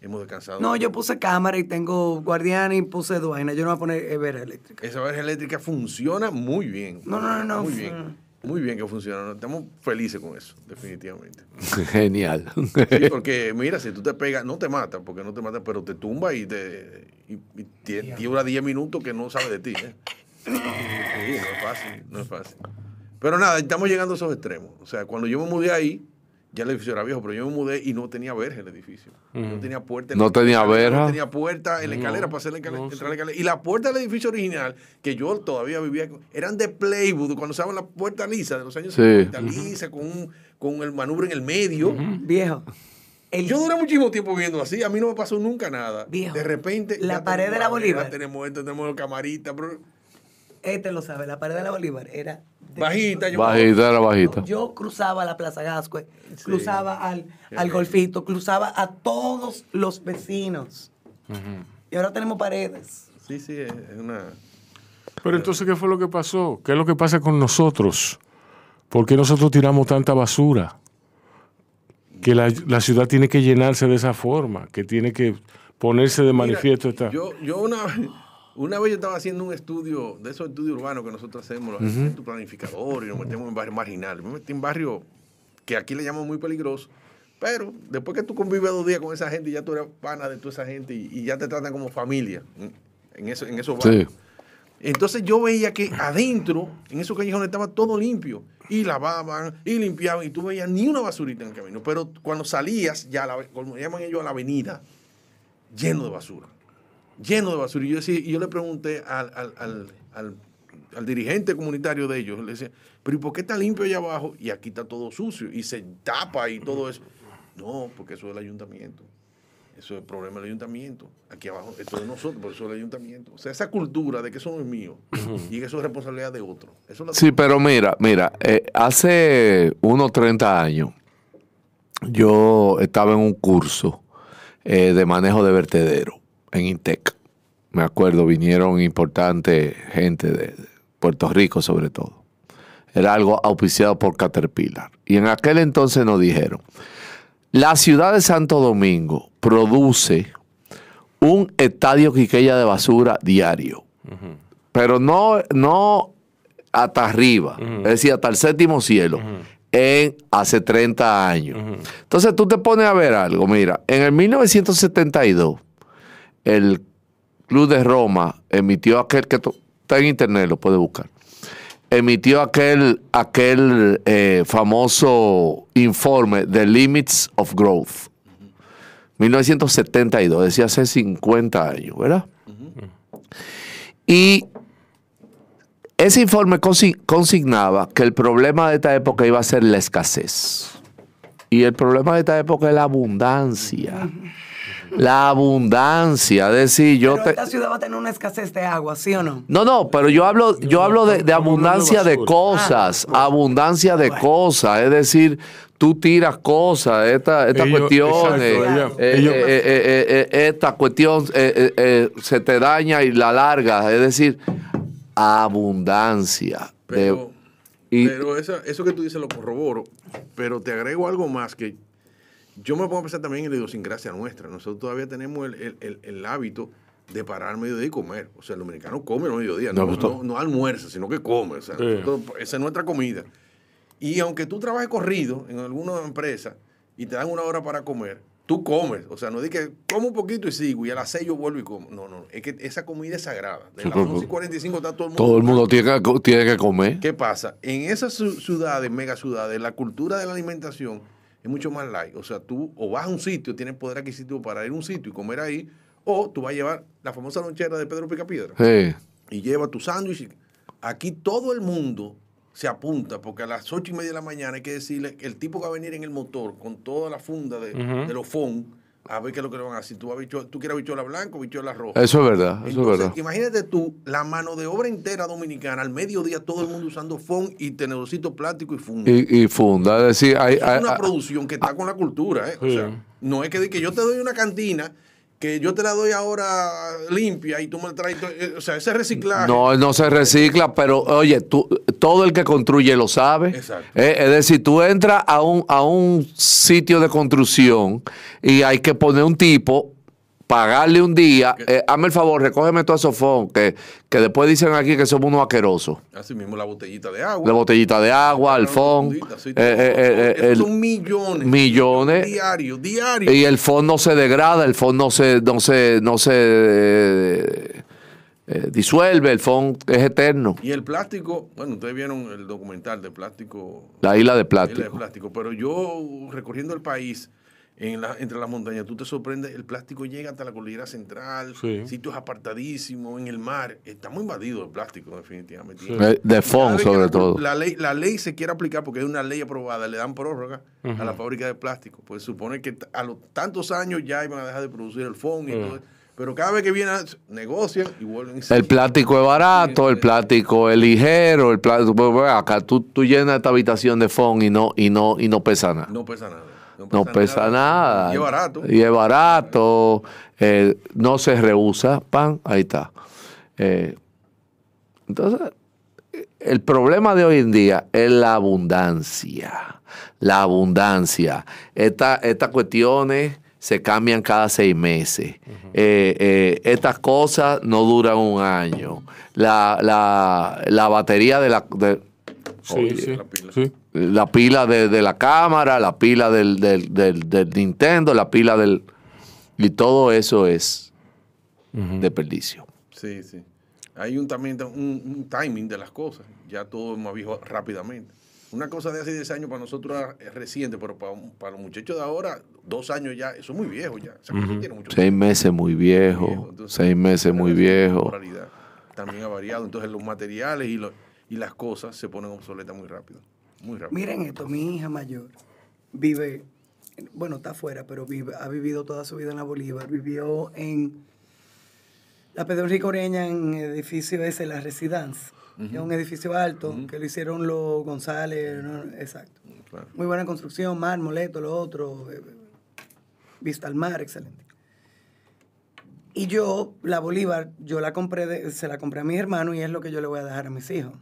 hemos descansado. No, yo puse cámara y tengo guardiana y puse duaina. Yo no voy a poner eh, verja eléctrica. Esa verja eléctrica funciona muy bien. No, no, no. Muy bien muy bien que funcionaron. Estamos felices con eso, definitivamente. [laughs] Genial. Sí, porque mira, si tú te pegas, no te mata, porque no te mata, pero te tumba y te y, dura 10 minutos que no sabe de ti. ¿eh? [laughs] no es fácil, no es fácil. Pero nada, estamos llegando a esos extremos. O sea, cuando yo me mudé ahí, ya el edificio era viejo, pero yo me mudé y no tenía verja el edificio. No mm. tenía puerta. No tenía verja. No tenía puerta en la escalera para hacer la la escalera. Y la puerta del edificio original, que yo todavía vivía, eran de Playwood, cuando usaban la puerta lisa de los años sí. lisa, con, un, con el manubrio en el medio. Viejo. Yo duré muchísimo tiempo viendo así, a mí no me pasó nunca nada. Viejo. de repente. La pared de la Bolívar. Tenemos esto, tenemos camarita pero este lo sabe, la pared de la Bolívar era... bajita, yo... Bajita, era bajita. Yo cruzaba la Plaza Gascue, cruzaba al, golfito, cruzaba a todos los vecinos. Y ahora tenemos paredes. Sí, sí, es una... Pero entonces, ¿qué fue lo que pasó? ¿Qué es lo que pasa con nosotros? ¿Por qué nosotros tiramos tanta basura? Que la, ciudad tiene que llenarse de esa forma, que tiene que ponerse de manifiesto esta... Yo, yo una una vez yo estaba haciendo un estudio, de esos estudios urbanos que nosotros hacemos, los tu planificador y nos metemos en barrio marginal. Me metí en barrio que aquí le llamamos muy peligroso, pero después que tú convives dos días con esa gente, y ya tú eres pana de toda esa gente y, ya te tratan como familia en, esos barrios. Entonces yo veía que adentro, en esos callejones, estaba todo limpio. Y lavaban, y limpiaban, y tú veías ni una basurita en el camino. Pero cuando salías, ya como llaman ellos a la avenida, lleno de basura lleno de basura. Y yo, le pregunté al, dirigente comunitario de ellos, le decía, pero ¿y por qué está limpio allá abajo y aquí está todo sucio y se tapa y todo eso? No, porque eso es el ayuntamiento. Eso es el problema del ayuntamiento. Aquí abajo, esto es nosotros, por eso es el ayuntamiento. O sea, esa cultura de que eso no es mío y que eso es responsabilidad de otro. sí, pero mira, mira, eh, hace unos 30 años yo estaba en un curso eh, de manejo de vertedero en Intec. Me acuerdo, vinieron importante gente de Puerto Rico sobre todo. Era algo auspiciado por Caterpillar. Y en aquel entonces nos dijeron, la ciudad de Santo Domingo produce un estadio quiqueya de basura diario. Pero no, no hasta arriba, es decir, hasta el séptimo cielo, en hace 30 años. Entonces tú te pones a ver algo, mira, en el 1972 el Club de Roma emitió aquel que está en internet, lo puede buscar. Emitió aquel, aquel eh, famoso informe The Limits of Growth. 1972, decía hace 50 años, ¿verdad? Y ese informe consignaba que el problema de esta época iba a ser la escasez. Y el problema de esta época es la abundancia. La abundancia, es decir, yo te... esta ciudad va a tener una escasez de agua, ¿sí o no? No, no, pero yo hablo, yo hablo de, abundancia de cosas, ah, abundancia de ah, cosas, es decir, tú tiras cosas, estas cuestiones, cuestión, eh, eh, eh, pues- esta cuestión se te daña y la larga, es decir, abundancia. Pero, eso que tú dices lo corroboro, pero te agrego algo más que yo me pongo a pensar también en la idiosincrasia nuestra. Nosotros todavía tenemos el, hábito de parar al mediodía y comer. O sea, el dominicano come al mediodía, no, pues, no, almuerza, sino que come. Pues, esa es nuestra comida. Y aunque tú trabajes corrido en alguna empresa y te dan una hora para comer, tú comes. O sea, no es que como un poquito y sigo y a las seis yo vuelvo y como. No, no, es que esa comida es sagrada. De las 11 pues, y 45 está todo el mundo. Todo el mundo tiene que, tiene que comer. ¿Qué pasa? En esas ciudades, mega ciudades, la cultura de la alimentación es mucho más light. O sea, tú o vas a un sitio, tienes poder adquisitivo para ir a un sitio y comer ahí, o tú vas a llevar la famosa lonchera de Pedro Picapiedra. Y lleva tu sándwich. Aquí todo el mundo se apunta, porque a las ocho y media de la mañana hay que decirle el tipo que va a venir en el motor con toda la funda de, de los fondos a ver qué es lo que le van a decir. Tú, bicho, tú quieres bichuela blanca o bichuela roja. Eso es verdad, eso es verdad. Imagínate tú, la mano de obra entera dominicana, al mediodía todo el mundo usando fond y tenedorcito plástico y funda. Y, funda, es decir, hay, una producción que está con la cultura. ¿eh? no es que, que yo te doy una cantina que yo te la doy ahora limpia y tú me la traes. Eh, o sea, ese reciclaje. No, no se recicla, pero oye, tú, todo el que construye lo sabe. Exacto. Eh, es decir, tú entras a un, a un sitio de construcción y hay que poner un tipo pagarle un día. Eh, hazme el favor, recógeme todos esos que, que después dicen aquí que somos unos asquerosos. Así mismo la botellita de agua. La botellita de agua, el fond. Eh, son millones. Millones. Diario, diario. Y el fond no se degrada, el fond no se, no se, no se eh, eh, disuelve, el fond es eterno. Y el plástico, bueno, ustedes vieron el documental de plástico. La isla de plástico. La isla de plástico, pero yo recorriendo el país la, entre las montañas. Tú te sorprendes, el plástico llega hasta la cordillera central, sí. sitios apartadísimos, en el mar. Estamos invadidos de plástico, definitivamente. De fondo, sobre todo. La ley, la ley se quiere aplicar porque es una ley aprobada, le dan prórroga a la fábrica de plástico. Pues supone que a los tantos años ya iban a dejar de producir el fondo y pero cada vez que vienen, negocian y vuelven. el plástico es barato, el plástico es ligero, el plástico, pues, acá tú, tú llenas esta habitación de fondo y no, y no, y no pesa nada. No pesa nada. No pesa, nada. Y es barato. Y es barato. Eh, no se rehúsa. Pan, ahí está. Eh, entonces, el problema de hoy en día es la abundancia. La abundancia. Esta, estas cuestiones se cambian cada seis meses. Eh, estas cosas no duran un año. La, la, la batería de la... sí, sí. La pila de, la cámara, la pila del, Nintendo, la pila del... Y todo eso es de perdicio. Sí, sí. Hay un, también un, timing de las cosas. Ya todo más viejo rápidamente. Una cosa de hace 10 años para nosotros es eh, reciente, pero para, los muchachos de ahora, dos años ya, eso es muy viejo ya. seis meses muy viejo, seis meses muy viejo. También ha variado. Entonces los materiales y, y las cosas se ponen obsoletas muy rápido. Miren esto, mi hija mayor vive, bueno, está afuera, pero vive, ha vivido toda su vida en la Bolívar, vivió en la Pedro Ricoreña en edificio ese, la Residence. Es un edificio alto que lo hicieron los González, exacto. Mm, Muy buena construcción, mármol, esto, lo otro, eh, vista al mar, excelente. Y yo, la Bolívar, yo la compré, se la compré a mis hermanos y es lo que yo le voy a dejar a mis hijos.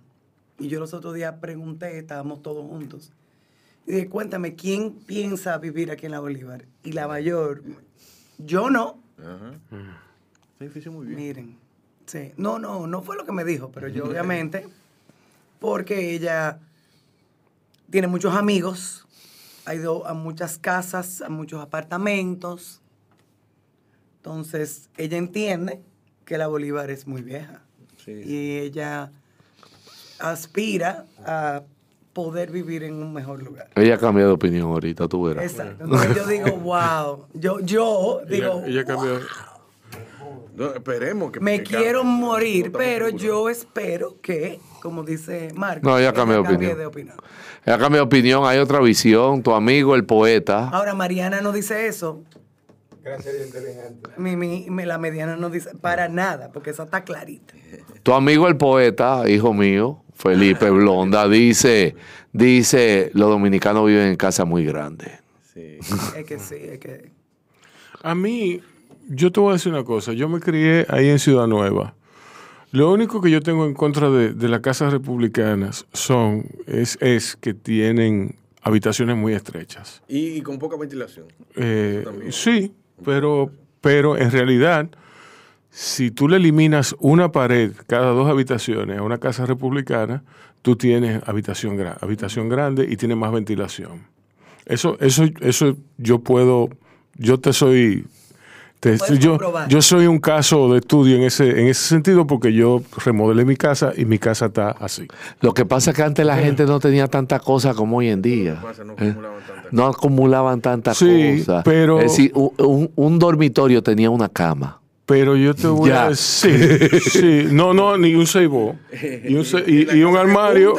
Y yo los otros días pregunté, estábamos todos juntos. Y dije, cuéntame, ¿quién piensa vivir aquí en la Bolívar? Y la mayor, yo no. Mm. muy bien. Miren, sí. No, no, no fue lo que me dijo, pero yo [laughs] obviamente, porque ella tiene muchos amigos, ha ido a muchas casas, a muchos apartamentos. Entonces, ella entiende que la Bolívar es muy vieja. Y ella aspira a poder vivir en un mejor lugar. Ella cambia de opinión ahorita, tú verás. Exacto. yo digo, [laughs] wow. Yo, yo digo, esperemos que me quiero morir, pero yo espero que, como dice Marco, no, ella cambió de opinión. ella cambió de opinión, hay otra visión, tu amigo el poeta. Ahora Mariana no dice eso. Gracias, inteligente. Mi, la mediana no dice para nada, porque eso está clarito. Tu amigo el poeta, hijo mío, Felipe [laughs] Blonda dice, dice, los dominicanos viven en casas muy grandes. Sí. [laughs] es que sí, es que... A mí, yo te voy a decir una cosa, yo me crié ahí en Ciudad Nueva. Lo único que yo tengo en contra de, las casas republicanas son, es, que tienen habitaciones muy estrechas. Y, con poca ventilación. Eh, sí, pero, pero en realidad si tú le eliminas una pared cada dos habitaciones a una casa republicana, tú tienes habitación, habitación grande y tienes más ventilación. Eso, eso, eso yo puedo, yo te soy, yo, soy un caso de estudio en ese, en ese sentido porque yo remodelé mi casa y mi casa está así. Lo que pasa es que antes la gente no tenía tanta cosa como hoy en día. ¿eh? no, acumulaban tanta cosa. sí, Pero... Es decir, un dormitorio tenía una cama. Pero yo te voy a decir, [laughs] sí, no, no, ni un ceibo, y un, armario.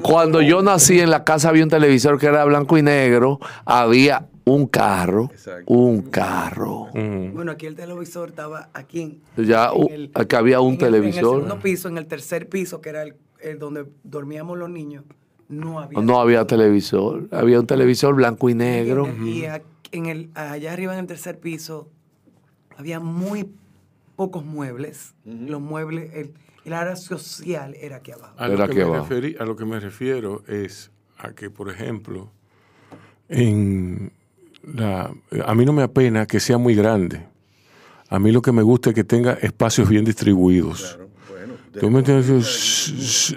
cuando yo nací en la casa había un televisor que era blanco y negro, había un carro, un carro. Mm. Bueno, aquí el televisor estaba aquí. ya, aquí había un televisor. en el segundo piso, en el tercer piso, que era el, donde dormíamos los niños, no había. No había televisor, había un televisor blanco y negro. Y, en el, allá arriba en el tercer piso había muy pocos muebles. Los muebles, el, área social era aquí abajo. A lo, que me a lo que me refiero es a que, por ejemplo, en la, a mí no me apena que sea muy grande. A mí lo que me gusta es que tenga espacios bien distribuidos. Claro. es,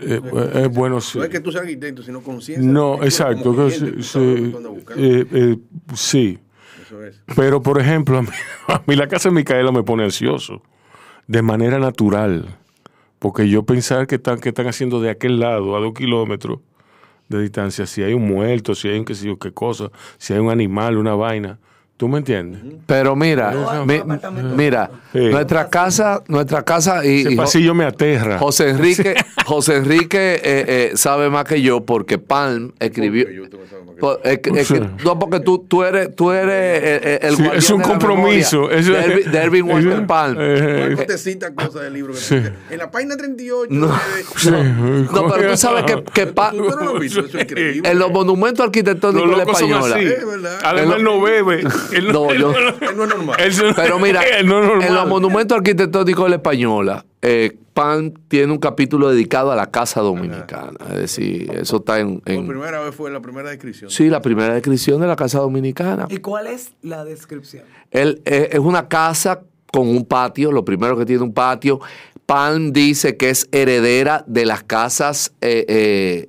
bueno. No es que tú seas intento, sino conciencia. No, exacto. sí, sí, pero, por ejemplo, [laughs] a mí, la casa de Micaela me pone ansioso, de manera natural, porque yo pensar que están, que están haciendo de aquel lado, a dos kilómetros de distancia, si hay un muerto, si hay un qué sé qué cosa, si hay un animal, una vaina, ¿Tú me entiendes? Pero mira, mira, nuestra casa, nuestra casa y... pasillo me aterra. José Enrique, [laughs] José Enrique eh, eh, sabe más que yo porque Palm escribió... no, porque tú, tú eres, tú eres eh, eh, el, Es un compromiso. es, [laughs] Walter Palm. Eh, te cita cosas del libro. En la página 38... [laughs] No, no pero tú sabes que... que Palm... en los monumentos arquitectónicos de española. Además no bebe. El, no, no es normal. pero mira, en los monumentos arquitectónicos de la española, eh, PAN tiene un capítulo dedicado a la casa dominicana. Es decir, eso está en. primera vez fue la primera descripción. Sí, la primera descripción de la casa dominicana. ¿Y cuál es la descripción? Él, eh, es una casa con un patio, lo primero que tiene un patio. Pan dice que es heredera de las casas eh,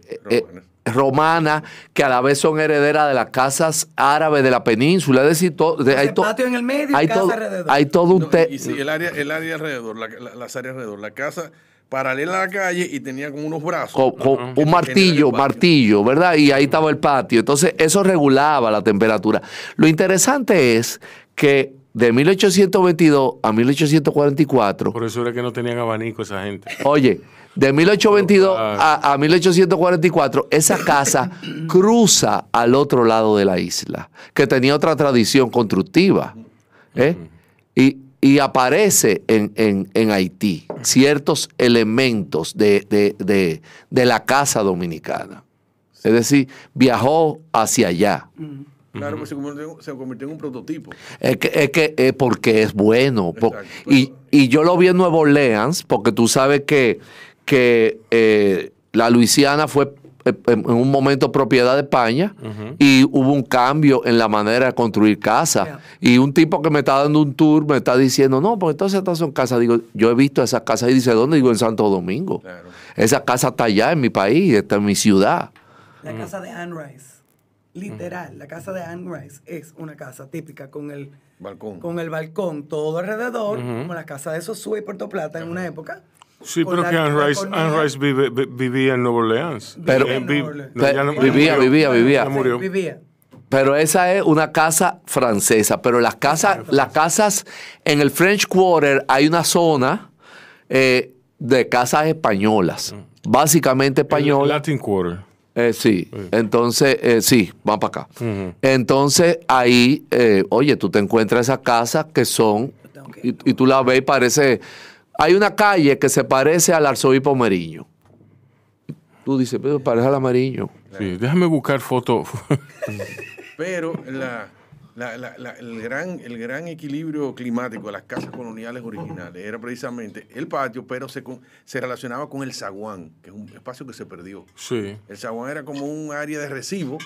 romana, que a la vez son herederas de las casas árabes de la península. Es decir, todo, hay, patio en el medio, todo, hay todo el área, el área alrededor, las áreas alrededor, la casa paralela a la calle y tenía como unos brazos. un martillo, martillo, ¿verdad? Y ahí estaba el patio. Entonces, eso regulaba la temperatura. Lo interesante es que de 1822 a 1844. Por eso era que no tenían abanico esa gente. Oye, de 1822 a, 1844, esa casa cruza al otro lado de la isla, que tenía otra tradición constructiva. ¿eh? Y, aparece en, Haití ciertos elementos de, la casa dominicana. Es decir, viajó hacia allá. Claro, pues se, convirtió, en un prototipo. Es que, es que porque es bueno. y, pues y, yo lo vi en Nuevo Orleans, porque tú sabes que que eh, la Luisiana fue eh, en un momento propiedad de España y hubo un cambio en la manera de construir casas. Y un tipo que me está dando un tour me está diciendo, no, porque entonces estas son casas. Digo, yo he visto esas casas y dice, ¿dónde? Digo, en Santo Domingo. Esa casa está allá en mi país, está en mi ciudad. La casa de Anne Rice. Literal, la casa de Anne Rice es una casa típica con el balcón, con el balcón todo alrededor, como la casa de Sosúa y Puerto Plata en una época. Sí, pero que Anne Rice, vivía en Nueva Orleans. vivía, vivía, vivía, murió. vivía. Pero esa es una casa francesa. Pero las casas, las casas en el French Quarter hay una zona eh, de casas españolas, mm. básicamente españolas. Latin Quarter. Eh, sí. entonces, eh, sí, van para acá. Entonces, ahí, oye, tú te encuentras esas casas que son, y, tú las ves y parece hay una calle que se parece al arzobispo Mariño. Tú dices, pero parece al amarillo. Sí, déjame buscar fotos. pero la, el, gran, el gran equilibrio climático de las casas coloniales originales era precisamente el patio, pero se, se relacionaba con el zaguán, que es un espacio que se perdió. Sí. El zaguán era como un área de recibo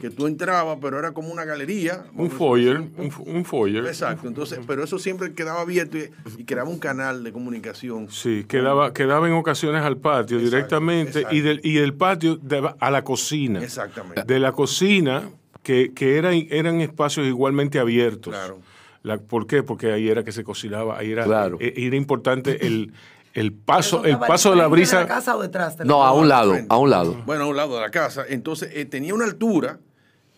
que tú entrabas, pero era como una galería. Un foyer, un, foyer. Exacto, entonces, pero eso siempre quedaba abierto y, creaba un canal de comunicación. Sí, quedaba, quedaba en ocasiones al patio directamente Y, del, y patio a la cocina. Exactamente. De la cocina que, eran, espacios igualmente abiertos. Claro. ¿Por qué? Porque ahí era que se cocinaba, ahí era, eh, era importante el, el paso, el paso de la brisa. De la casa o detrás? no, a un lado, a un lado. Bueno, a un lado de la casa. Entonces eh, tenía una altura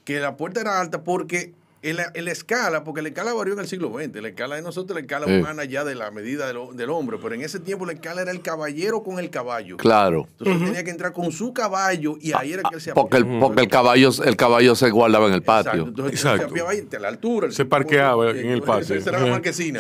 que la puerta era alta porque la, escala, porque la escala varió en el siglo XX, la escala de nosotros, la escala humana ya de la medida del, del, hombre, pero en ese tiempo la escala era el caballero con el caballo. Claro. Entonces tenía que entrar con su caballo y ahí era que se Porque, el, caballo, el caballo se guardaba en el patio. Exacto. se la altura. se parqueaba en el patio.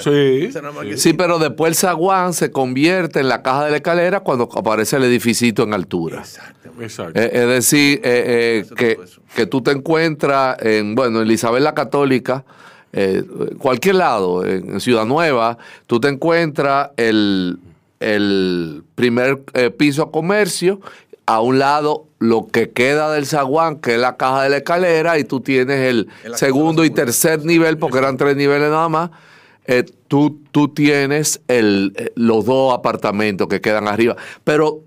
Sí. Sí, pero después el zaguán se convierte en la caja de la escalera cuando aparece el edificio en altura. Exacto. Exacto. Eh, es decir, eh, eh, que, tú te encuentras en, bueno, Elizabeth la católica, eh, cualquier lado, en Ciudad Nueva, tú te encuentras el, primer eh, piso a comercio, a un lado lo que queda del zaguán, que es la caja de la escalera, y tú tienes el, segundo y tercer nivel, porque eran tres niveles nada más. Eh, tú, tú tienes el, los dos apartamentos que quedan arriba. Pero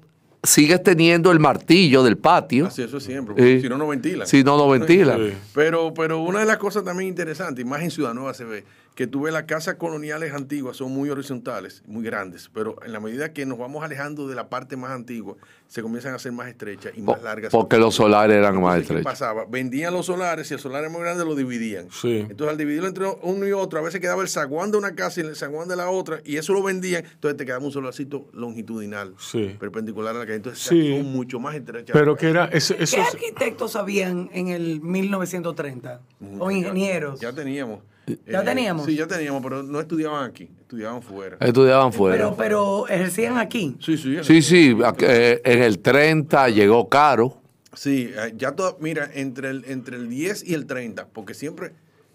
sigues teniendo el martillo del patio. Así eso es siempre, eh, si no, no ventila. Si no, no ventila. Pero, pero una de las cosas también interesantes, más en Ciudad Nueva se ve, que tú ves las casas coloniales antiguas son muy horizontales, muy grandes, pero en la medida que nos vamos alejando de la parte más antigua, se comienzan a hacer más estrechas y más largas. Porque los solares eran más estrechos. pasaba? Vendían los solares, y el solar era muy grande, lo dividían. Entonces, al dividirlo entre uno y otro, a veces quedaba el zaguán de una casa y el zaguán de la otra, y eso lo vendían. Entonces, te quedaba un solarcito longitudinal, perpendicular a la casa. Entonces, sí. son mucho más estrecha Pero que era. esos ¿Qué arquitectos sabían en el 1930? O ingenieros. ya teníamos. Ya eh, teníamos. Sí, ya teníamos, pero no estudiaban aquí, estudiaban fuera. Estudiaban eh, fuera. Pero, pero ejercían aquí. Sí, sí. Sí, eh, en el 30 llegó caro. Sí, ya todo, mira, entre el, entre el 10 y el 30, porque siempre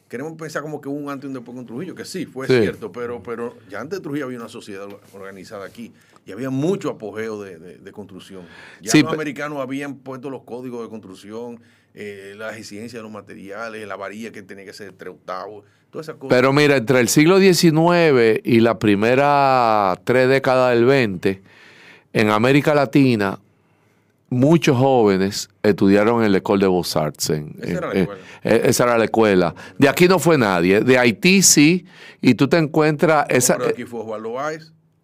queremos pensar como que hubo un antes y un después con Trujillo, que sí, fue cierto, pero, pero ya antes de Trujillo había una sociedad organizada aquí y había mucho apogeo de, construcción. Ya los americanos habían puesto los códigos de construcción, eh, las exigencias de los materiales, la varilla que tenía que ser de tres octavos. Pero mira, entre el siglo XIX y la primera tres décadas del 20, en América Latina, muchos jóvenes estudiaron en la Ecole de Beaux eh, eh, esa, era la escuela. De aquí no fue nadie. De Haití sí, y tú te encuentras... esa. Eh, aquí fue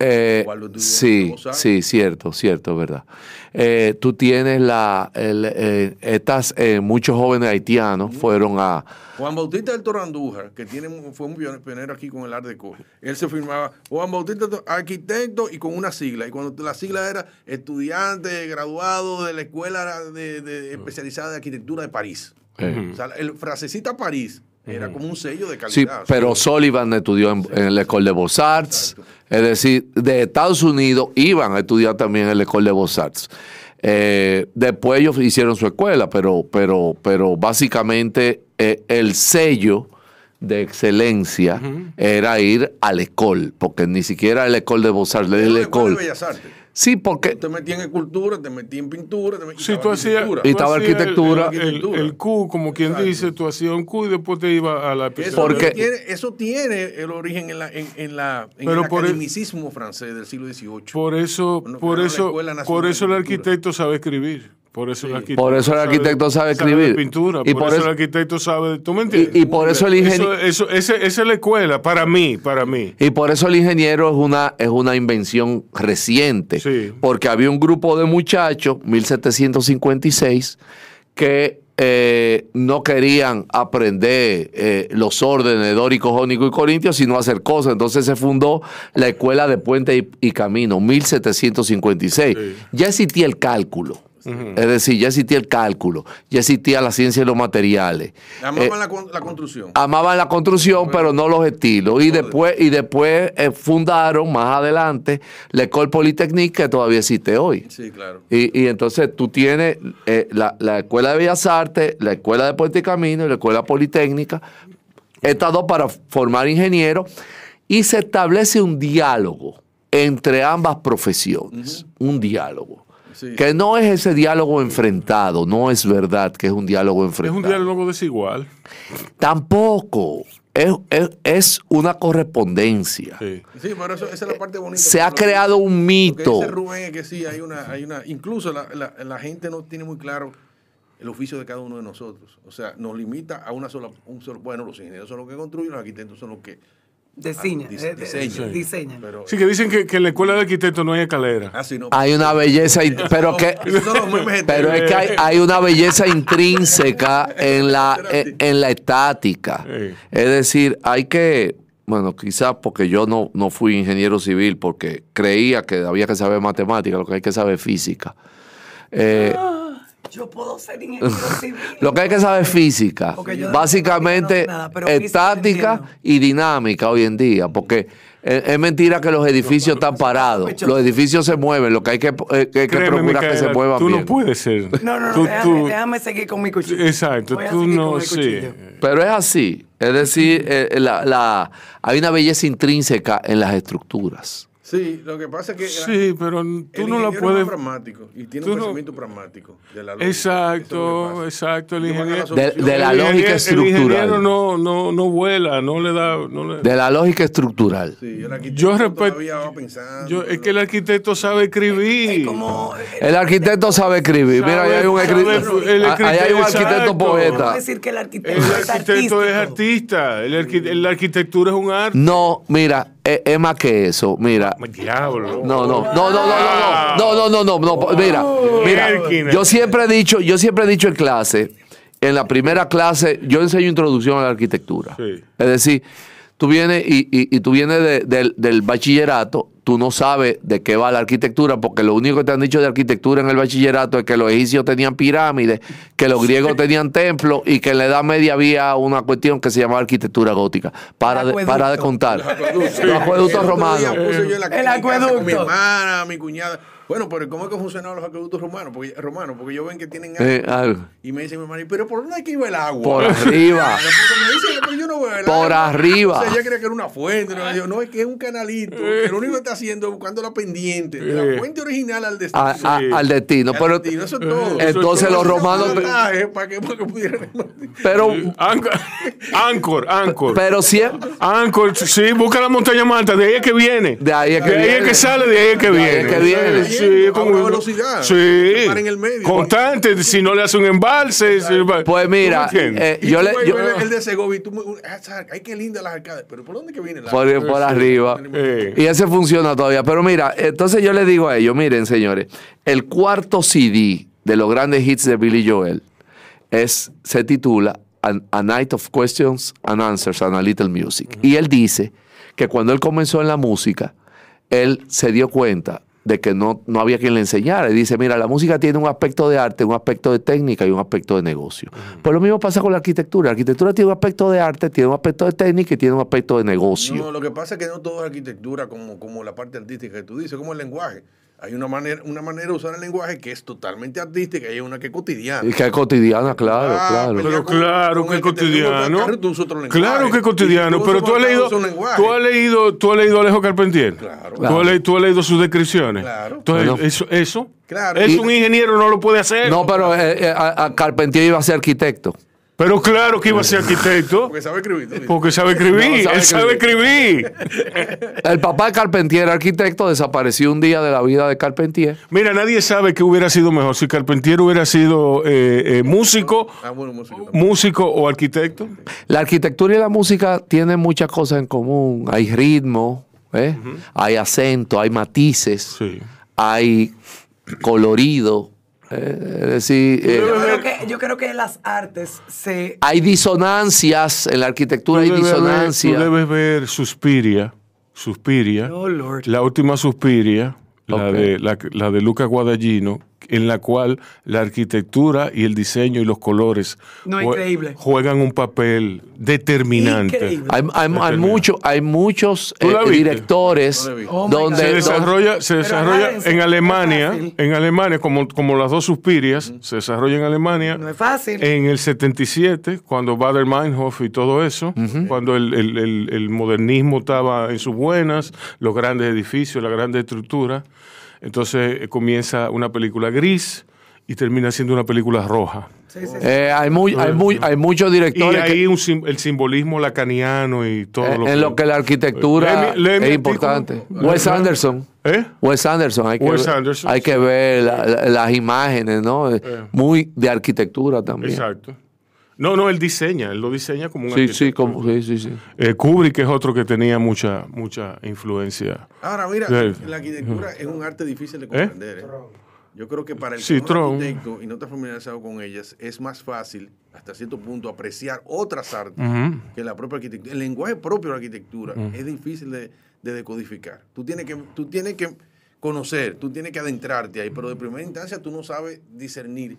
eh, sí, sí, cierto, cierto, verdad. Eh, tú tienes la, el, eh, estas, muchos jóvenes haitianos fueron a... Juan Bautista del Torandújar, que tiene, fue un pionero aquí con el arte de Él se firmaba Juan Bautista, arquitecto y con una sigla. Y cuando la sigla era estudiante, graduado de la escuela de, especializada de arquitectura de París. O sea, el frasecita París era como un sello de calidad. Sí, pero Sullivan estudió en, la Escuela de Beaux-Arts es decir, de Estados Unidos, iban a estudiar también en la Escuela de Bozarts. Eh, después ellos hicieron su escuela, pero, pero, pero básicamente eh, el sello de excelencia era ir la Escuela, porque ni siquiera la Escuela de Beaux Arts, el Artes. Sí, porque. Te metí en cultura, te metí en pintura, te metí sí, tú hacías, Y estaba arquitectura. El, Q, como quien dice, tú hacías un Q y después te iba a la eso porque Eso tiene el origen en, la, en, la, en el por academicismo francés del siglo XVIII. Por eso, por eso, por eso el arquitecto sabe escribir. Por eso, el arquitecto, sabe, escribir. pintura, y por, eso, el arquitecto sabe. ¿Tú me Y, por eso el ingeniero. esa es la escuela, para mí, para mí. Y por eso el ingeniero es una, es una invención reciente. Porque había un grupo de muchachos, 1756, que eh, no querían aprender eh, los órdenes dórico, jónico y corintio, sino hacer cosas. Entonces se fundó la Escuela de Puente y, Camino, 1756. Ya existía el cálculo es decir, ya existía el cálculo, ya existía la ciencia y los materiales. Amaban eh, la, construcción. Amaban la construcción, pero, no los estilos. Y después, y después eh, fundaron más adelante la Escuela Politécnica que todavía existe hoy. Sí, claro. Y, entonces tú tienes eh, la, Escuela de Bellas Artes, la Escuela de Puente y Camino y la Escuela Politécnica, estas dos para formar ingenieros, y se establece un diálogo entre ambas profesiones, un diálogo. Que no es ese diálogo enfrentado, no es verdad que es un diálogo enfrentado. Es un diálogo desigual. Tampoco. Es, una correspondencia. Sí. pero esa es la parte bonita. Se ha creado un mito. Rubén que sí, hay una. incluso la, gente no tiene muy claro el oficio de cada uno de nosotros. O sea, nos limita a una sola, un solo, bueno, los ingenieros son los que construyen, los arquitectos son los que Ah, diseña, diseña. sí, que dicen que, en la escuela de arquitecto no hay escalera. Ah, hay una belleza, pero que, pero es que hay, una belleza intrínseca en la, [laughs] eh, en, la estática. Es decir, hay que, bueno, quizás porque yo no, no fui ingeniero civil, porque creía que había que saber matemática, lo que hay que saber es física. Eh, ah yo puedo ser [laughs] ingeniero Lo que hay que saber es física. básicamente estática y dinámica hoy en día, porque es, mentira que los edificios están parados. Los edificios se mueven, lo que hay que, eh, que, procurar que se muevan bien. Tú no puedes ser. No, no, déjame, seguir con mi cuchillo. Exacto, tú no, sí. Pero es así, es decir, eh, eh, hay una belleza intrínseca en las estructuras. Sí, lo que pasa es que. Sí, pero tú no lo puedes. pragmático y tiene un no... pragmático de la lógica. Exacto, exacto. El ingeniero, de, de, la lógica estructural. El ingeniero no, no, no vuela, no le da. No le... De la lógica estructural. Sí, el arquitecto yo respeto. Yo es que el arquitecto sabe escribir. El arquitecto sabe escribir. Mira, ahí hay un, arquitecto, ahí hay un arquitecto poeta. decir que el arquitecto, el arquitecto es, artista. El la arquitectura es un arte. No, mira, es más que eso, mira. Diablo. No, no, no, no, no, no, no, no, no, no, mira, mira. Yo siempre he dicho, yo siempre he dicho en clase, en la primera clase, yo enseño introducción a la arquitectura. Es decir, tú vienes y, y, tú vienes del bachillerato tú no sabes de qué va la arquitectura, porque lo único que te han dicho de arquitectura en el bachillerato es que los egipcios tenían pirámides, que los griegos tenían templos y que en la Edad Media había una cuestión que se llamaba arquitectura gótica. Para, de, para de contar. Los acueductos, romanos. el acueducto. Mi hermana, mi cuñada bueno, pero ¿cómo es que funcionan los acueductos romanos? Porque, romanos, porque yo ven que tienen eh, agua. algo. Y me dice mi marido, ¿pero por dónde hay que iba el agua? Por [laughs] arriba. me dice, yo no por arriba. O sea, ella cree que era una fuente. No, yo, no es que es un canalito. Eh. lo único que está haciendo es buscando la pendiente. De la eh. fuente original al destino. al destino. pero, Eso es todo. Eh, entonces los romanos. ¿Para que, para que pudieran... Pero. Anchor, Ancor Pero siempre. Anchor, sí, busca la montaña más alta. De ahí es que viene. De ahí es que viene. De ahí es que sale, de ahí es que Ahí es que viene sí, con velocidad. Sí. Constante, si no le hace un embalse. Pues mira, eh, yo le. el de Segovia, tú, ah, ay, qué linda las arcadas. Pero ¿por dónde que viene la Por, por, arriba. Y ese funciona todavía. Pero mira, entonces yo le digo a ellos, miren, señores, el cuarto CD de los grandes hits de Billy Joel es, se titula a, Night of Questions and Answers and a Little Music. Y él dice que cuando él comenzó en la música, él se dio cuenta de que no, no había quien le enseñara. Y dice, mira, la música tiene un aspecto de arte, un aspecto de técnica y un aspecto de negocio. Pues lo mismo pasa con la arquitectura. La arquitectura tiene un aspecto de arte, tiene un aspecto de técnica y tiene un aspecto de negocio. No, lo que pasa es que no todo es arquitectura como, como la parte artística que tú dices, como el lenguaje. Hay una manera, una manera de usar el lenguaje que es totalmente artística y hay una que es cotidiana. Y que es cotidiana, claro, ah, claro. Pero este pues, claro que es cotidiano. Claro que es cotidiano, pero tú has, leído, tú has leído, tú has leído, Alejo Carpentier. Claro. Tú, has leído, sus descripciones. Entonces, eso, eso claro. es un ingeniero, no lo puede hacer. No, pero eh, eh, Carpentier iba a ser arquitecto. Pero claro que iba a ser arquitecto. Porque sabe escribir. Porque sabe escribir. él sabe escribir. El papá de Carpentier, arquitecto, desapareció un día de la vida de Carpentier. Mira, nadie sabe qué hubiera sido mejor. Si Carpentier hubiera sido eh, eh, músico, ah, músico, o arquitecto. La arquitectura y la música tienen muchas cosas en común. Hay ritmo, ¿eh? hay acento, hay matices, hay colorido eh, eh, eh, yo, creo que, en las artes se... Hay disonancias, en la arquitectura hay disonancias. tú debes ver Suspiria, Suspiria, oh, la última Suspiria, la, de, Lucas la de Luca Guadagnino, en la cual la arquitectura y el diseño y los colores juegan un papel determinante. Hay, hay, muchos eh, directores oh donde se desarrolla, se desarrolla en Alemania, en Alemania como, las dos suspirias, se desarrolla en Alemania. No es fácil. En el 77, cuando Bader Meinhof y todo eso, cuando el, modernismo estaba en sus buenas, los grandes edificios, la grande estructura. Entonces eh, comienza una película gris y termina siendo una película roja. Eh, hay, muy, hay, muy, hay muchos directores. Y ahí el simbolismo lacaniano y todo eh, en lo que la arquitectura es importante. Wes Anderson. ¿Eh? Wes Anderson. Hay que ver, las imágenes, ¿no? Muy de arquitectura también. Exacto. No, no, él diseña, él lo diseña como un sí, Sí, como, sí, sí, sí. Eh, Kubrick es otro que tenía mucha, mucha influencia. Ahora, mira, eh, la arquitectura es un arte difícil de ¿Eh? comprender. Yo creo que para el arquitecto y no está familiarizado con ellas, es más fácil, hasta cierto punto, apreciar otras artes que la propia arquitectura. El lenguaje propio de la arquitectura es difícil de, decodificar. Tú tienes que... Tú tienes que conocer, tú tienes que adentrarte ahí, pero de primera instancia tú no sabes discernir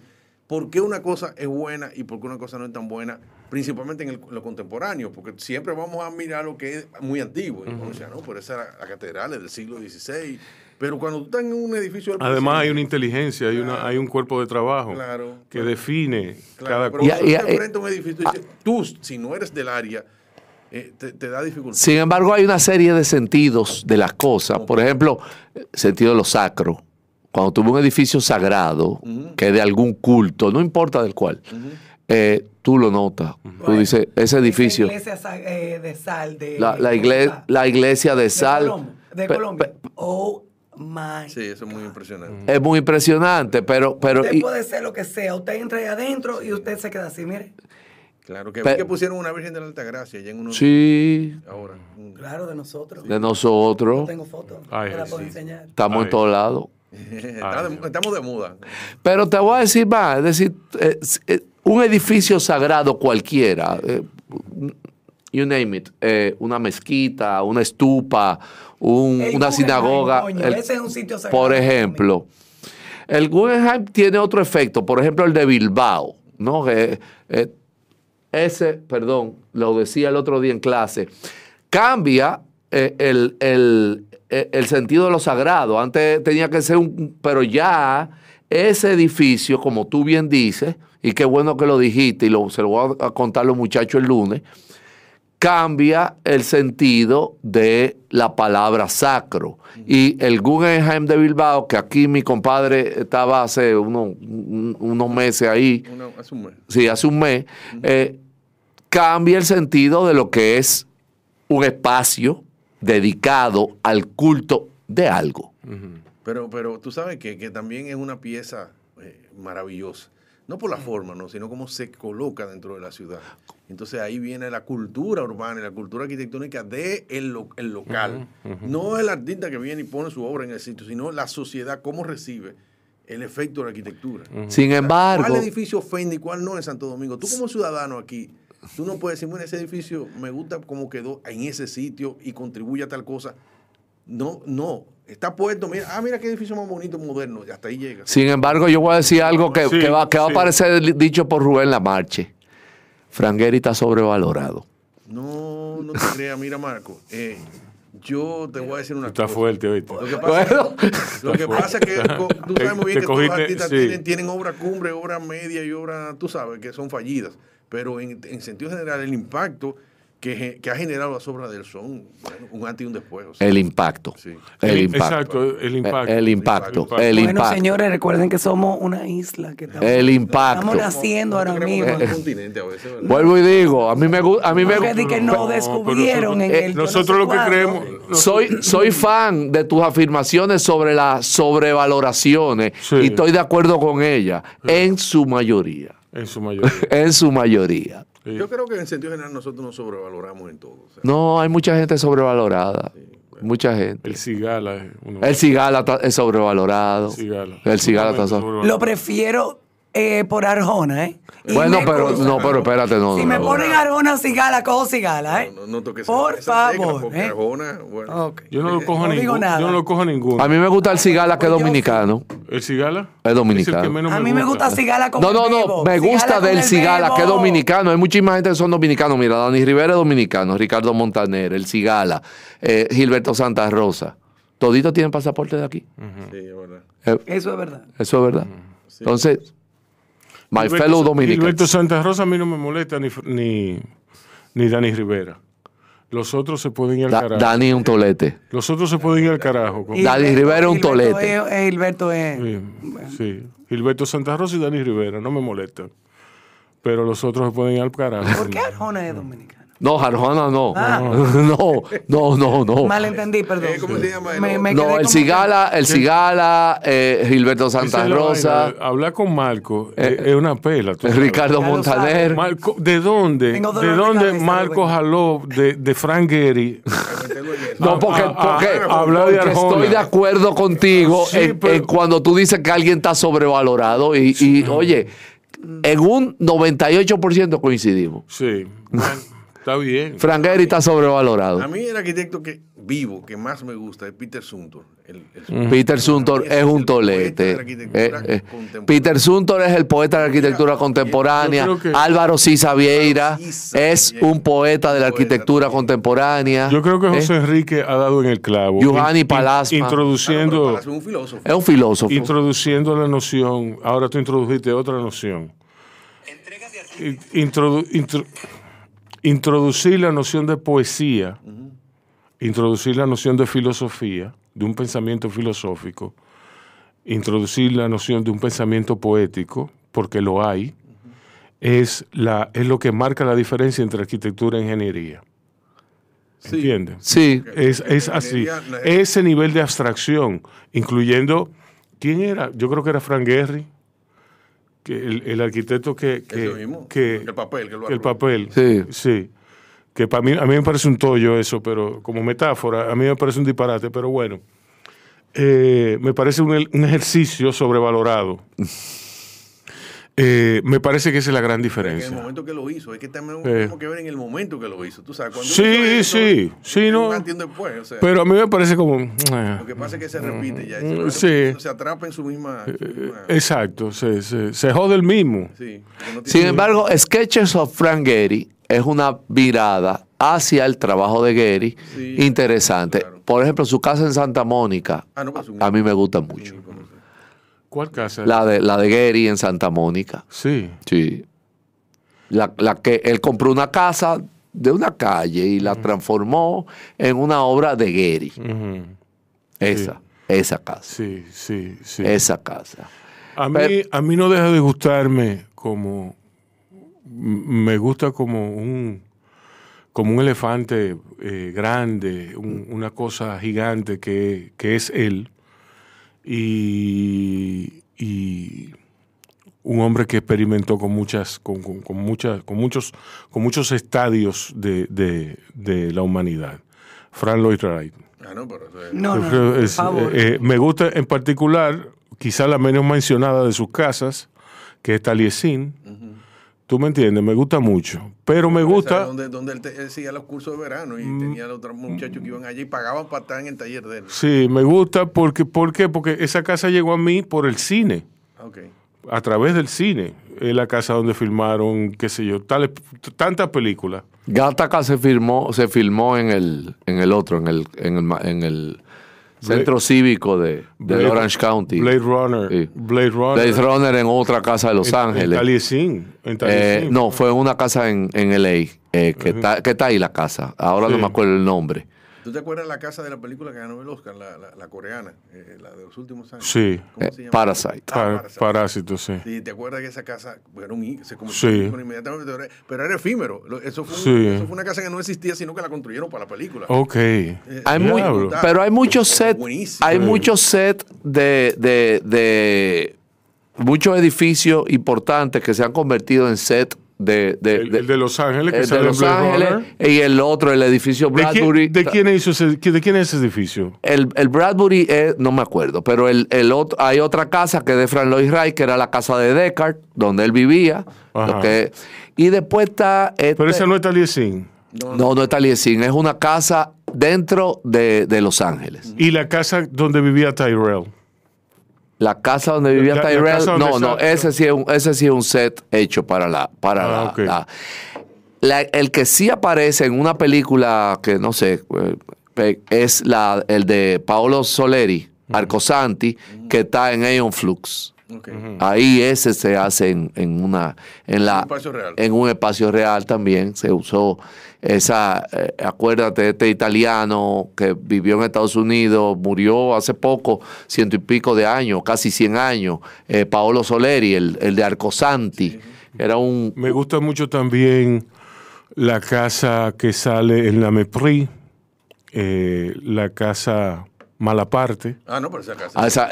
por qué una cosa es buena y por qué una cosa no es tan buena, principalmente en, lo contemporáneo, porque siempre vamos a mirar lo que es muy antiguo, o ¿no? Por eso era la catedral del siglo XVI. Pero cuando tú estás en un edificio... Además hay una inteligencia, hay, un cuerpo de trabajo que define cada cosa. Y, un edificio, ah. dices, tú, si no eres del área, eh, te, da dificultad. Sin embargo, hay una serie de sentidos de las cosas. Por ejemplo, eh, sentido de lo sacro cuando tú un edificio sagrado, que es de algún culto, no importa del cual, eh, tú lo notas. Tú dices, ese edificio. La iglesia eh, de sal. De, la, iglesia, de, sal. de Colombia. oh my. Sí, eso es muy impresionante. Es muy impresionante, pero. pero usted puede ser lo que sea. Usted entra ahí adentro y usted se queda así, mire. Claro, que, que pusieron una Virgen de la Gracia allá en unos... Sí. Ahora. Claro, de nosotros. De nosotros. Yo tengo fotos. te la puedo enseñar. Estamos en todos lados. [laughs] Estamos de muda. Pero te voy a decir más, es decir, eh, eh, un edificio sagrado cualquiera, eh, you name it, una mezquita, una estupa, una sinagoga. por ejemplo, el Guggenheim tiene otro efecto, por ejemplo, el de Bilbao, ¿no? ese, perdón, lo decía el otro día en clase, cambia el, eh, el sentido de lo sagrado. Antes tenía que ser un... Pero ya ese edificio, como tú bien dices, y qué bueno que lo dijiste, y lo, se lo voy a contar a los muchachos el lunes, cambia el sentido de la palabra sacro. Y el Guggenheim de Bilbao, que aquí mi compadre estaba hace unos, meses ahí. hace un mes. Sí, hace un mes. Eh, cambia el sentido de lo que es un espacio, dedicado al culto de algo. Pero, pero tú sabes que, también es una pieza eh, maravillosa. No por la forma, ¿no? sino cómo se coloca dentro de la ciudad. Entonces ahí viene la cultura urbana y la cultura arquitectónica del el local. No el artista que viene y pone su obra en el sitio, sino la sociedad, cómo recibe el efecto de la arquitectura. Sin embargo. ¿Cuál edificio ofende y cuál no en Santo Domingo? Tú como ciudadano aquí, Tú no puedes decir, bueno, ese edificio me gusta como quedó en ese sitio y contribuye a tal cosa. No, no. Está puesto, mira, ah, mira qué edificio más bonito, moderno, hasta ahí llega. Sin embargo, yo voy a decir algo que, va, a parecer dicho por Rubén Lamarche. Frangueri está sobrevalorado. No, no te creas, mira, Marco. Eh, yo te voy a decir una Está fuerte Lo que pasa, es que tú sabes muy bien que los artistas tienen, tienen obra cumbre, obra media y obra, tú sabes, que son fallidas pero en, sentido general el impacto que, ha generado la sobra del son, un antes y un después. El impacto. El impacto. Exacto, el impacto. El impacto. Bueno, señores, recuerden que somos una isla. Que estamos, el impacto. Estamos naciendo ahora mismo. Vuelvo y digo, a mí me gusta. A mí me que no descubrieron en eh, el Nosotros lo que creemos. Soy, [clears throat] soy fan de tus afirmaciones sobre las sobrevaloraciones y estoy de acuerdo con ellas en su mayoría. En su mayoría. [laughs] en su mayoría. Yo creo que en sentido general nosotros nos sobrevaloramos en todo. no, hay mucha gente sobrevalorada. Mucha gente. El cigala es uno El cigala es sobrevalorado. El cigala, el cigala está sobrevalorado. Lo prefiero eh, por Arjona, ¿eh? bueno, pero no, pero espérate, no. Si me ponen Arjona cigala, cojo cigala, ¿eh? No, toques Por favor. Tecla, ¿eh? Arjona, bueno. Yo no lo cojo ninguno. Yo no lo cojo ninguno. A mí me gusta el cigala que es pues dominicano. ¿El cigala? Es dominicano. a mí me gusta, gusta cigala como No, no, no. Me gusta del cigala que es dominicano. Hay muchísima gente que son dominicanos. Mira, Dani Rivera es dominicano, Ricardo Montaner, el cigala, eh, Gilberto Santa Rosa. Toditos tienen pasaporte de aquí. Sí, es verdad. Eh, eso es verdad. Eso es verdad. Entonces, My fellow Dominicans. Gilberto Santa Rosa a mí no me molesta ni, ni, Dani Rivera. Los otros se pueden ir al carajo. Dani un tolete. Los otros se pueden ir al carajo. Dani Rivera un tolete. Gilberto es. Sí, Gilberto Santa Rosa y Dani Rivera, no me molestan. Pero los otros se pueden ir al carajo. ¿Por qué Arjona es dominicano? No, Arjona ah. [laughs] no. No, no, no, eh, no. Mal perdón. no, el Cigala, el Cigala, eh, Gilberto Santa Rosa. Hablar con Marco eh, es una pela. Ricardo Montaner. Marco, ¿De dónde? ¿De dónde Marco jaló de, de Frank Gehry? no, porque, estoy de acuerdo contigo cuando tú dices que alguien está sobrevalorado y, y oye, en un 98% coincidimos. Sí. Está bien. Frank está sobrevalorado. A mí el arquitecto que vivo que más me gusta es Peter Suntor. Peter Suntor es un tolete. Eh, eh. Peter Suntor es el poeta de la arquitectura contemporánea. Álvaro Sisa Vieira es un poeta de la arquitectura contemporánea. Yo creo que eh. José Enrique ha dado en el clavo. Giovanni Palasma. Introduciendo. es un filósofo. Es un filósofo. Introduciendo la noción. Ahora tú introdujiste otra noción. Entrega de introducir la noción de poesía, introducir la noción de filosofía, de un pensamiento filosófico, introducir la noción de un pensamiento poético, porque lo hay, es, la, es lo que marca la diferencia entre arquitectura e ingeniería. Sí. Sí. Es, es así. Ese nivel de abstracción, incluyendo, ¿quién era? Yo creo que era Frank Gehry que el, arquitecto que... que, el papel. el papel, sí. sí. Que para mí, a mí me parece un tollo eso, pero como metáfora, a mí me parece un disparate, pero bueno. Eh, me parece un, un ejercicio sobrevalorado. [laughs] Eh, me parece que esa es la gran diferencia. En el momento que lo hizo, es que también tenemos que ver en el momento que lo hizo. Tú sabes, cuando sí, sí, sí, no. pero a mí me parece como. Eh, lo que pasa es que se repite ya. Mm, se, sí. se atrapa en su misma. Eh, eh, exacto, se, jode el mismo. Sí, Sin embargo, Sketches of Frank Gehry es una virada hacia el trabajo de Gehry interesante. Por ejemplo, su casa en Santa Mónica, ah, pues, a mí me gusta mucho. ¿Cuál casa? La de, la de Gary en Santa Mónica. Sí. Sí. La, que él compró una casa de una calle y la transformó en una obra de Gary. Esa, esa casa. Sí, sí, sí. Esa casa. A mí, no deja de gustarme como. Me gusta como un. Como un elefante eh, grande, mm. una cosa gigante que, que es él y, y un hombre que experimentó con muchas, con, muchas, con muchos, con muchos estadios de, de, la humanidad. Frank Lloyd Wright. Ah, no, no, eh, eh, me gusta en particular, quizás la menos mencionada de sus casas, que es Taliesin, Tú me entiendes, me gusta mucho. Pero me gusta. Donde, donde él, seguía los cursos de verano y mm. tenía los otros muchachos que iban allí y pagaban para estar en el taller de él. Sí, me gusta porque, ¿por qué? Porque esa casa llegó a mí por el cine. A través del cine. Es la casa donde filmaron, qué sé yo, tales, tantas películas. Gataca se filmó, se filmó en el, en el otro, en el, en el Centro cívico de, Orange County. Blade Runner. Blade Runner. Blade Runner en otra casa de Los Ángeles. En eh, Taliesin. no, fue en una casa en, en LA, eh, que, está, ahí la casa. Ahora no me acuerdo el nombre. ¿Tú te acuerdas la casa de la película que ganó el Oscar, la, la, coreana, eh, la de los últimos años? Sí, ah, ah, Parasite. Parásito, sí. sí. ¿Te acuerdas que esa casa era un, se sí. inmediatamente, pero era efímero? Eso fue, eso fue, una casa que no existía, sino que la construyeron para la película. Ok. Eh, hay pero hay muchos sets. Hay muchos sets de, de, de muchos edificios importantes que se han convertido en set de, el, de, Los Ángeles, que Los Ángeles, y el otro, el edificio Bradbury. ¿De quién, quién es ese edificio? El, Bradbury, no me acuerdo, pero el, otro, hay otra casa que es de Frank Lloyd Wright, que era la casa de Descartes, donde él vivía. y después está... Este pero esa no es Taliesin. No, no, no es Taliesin, es una casa dentro de, de Los Ángeles. ¿Y la casa donde vivía Tyrell? La casa donde vivía no, no, ese sí, es un, ese sí es un set hecho para la... Para ah, la, el que sí aparece en una película que no sé, eh, es la, el de Paolo Soleri, Arcosanti, que está en Aeon Flux. Ahí ese se hace en, una en la un en un espacio real también se usó esa eh, acuérdate este italiano que vivió en Estados Unidos murió hace poco ciento y pico de años casi cien años eh, Paolo Soleri el, de Arcosanti era un me gusta mucho también la casa que sale en la Mepri eh, la casa parte, Ah, no, pero esa casa. Ah, esa,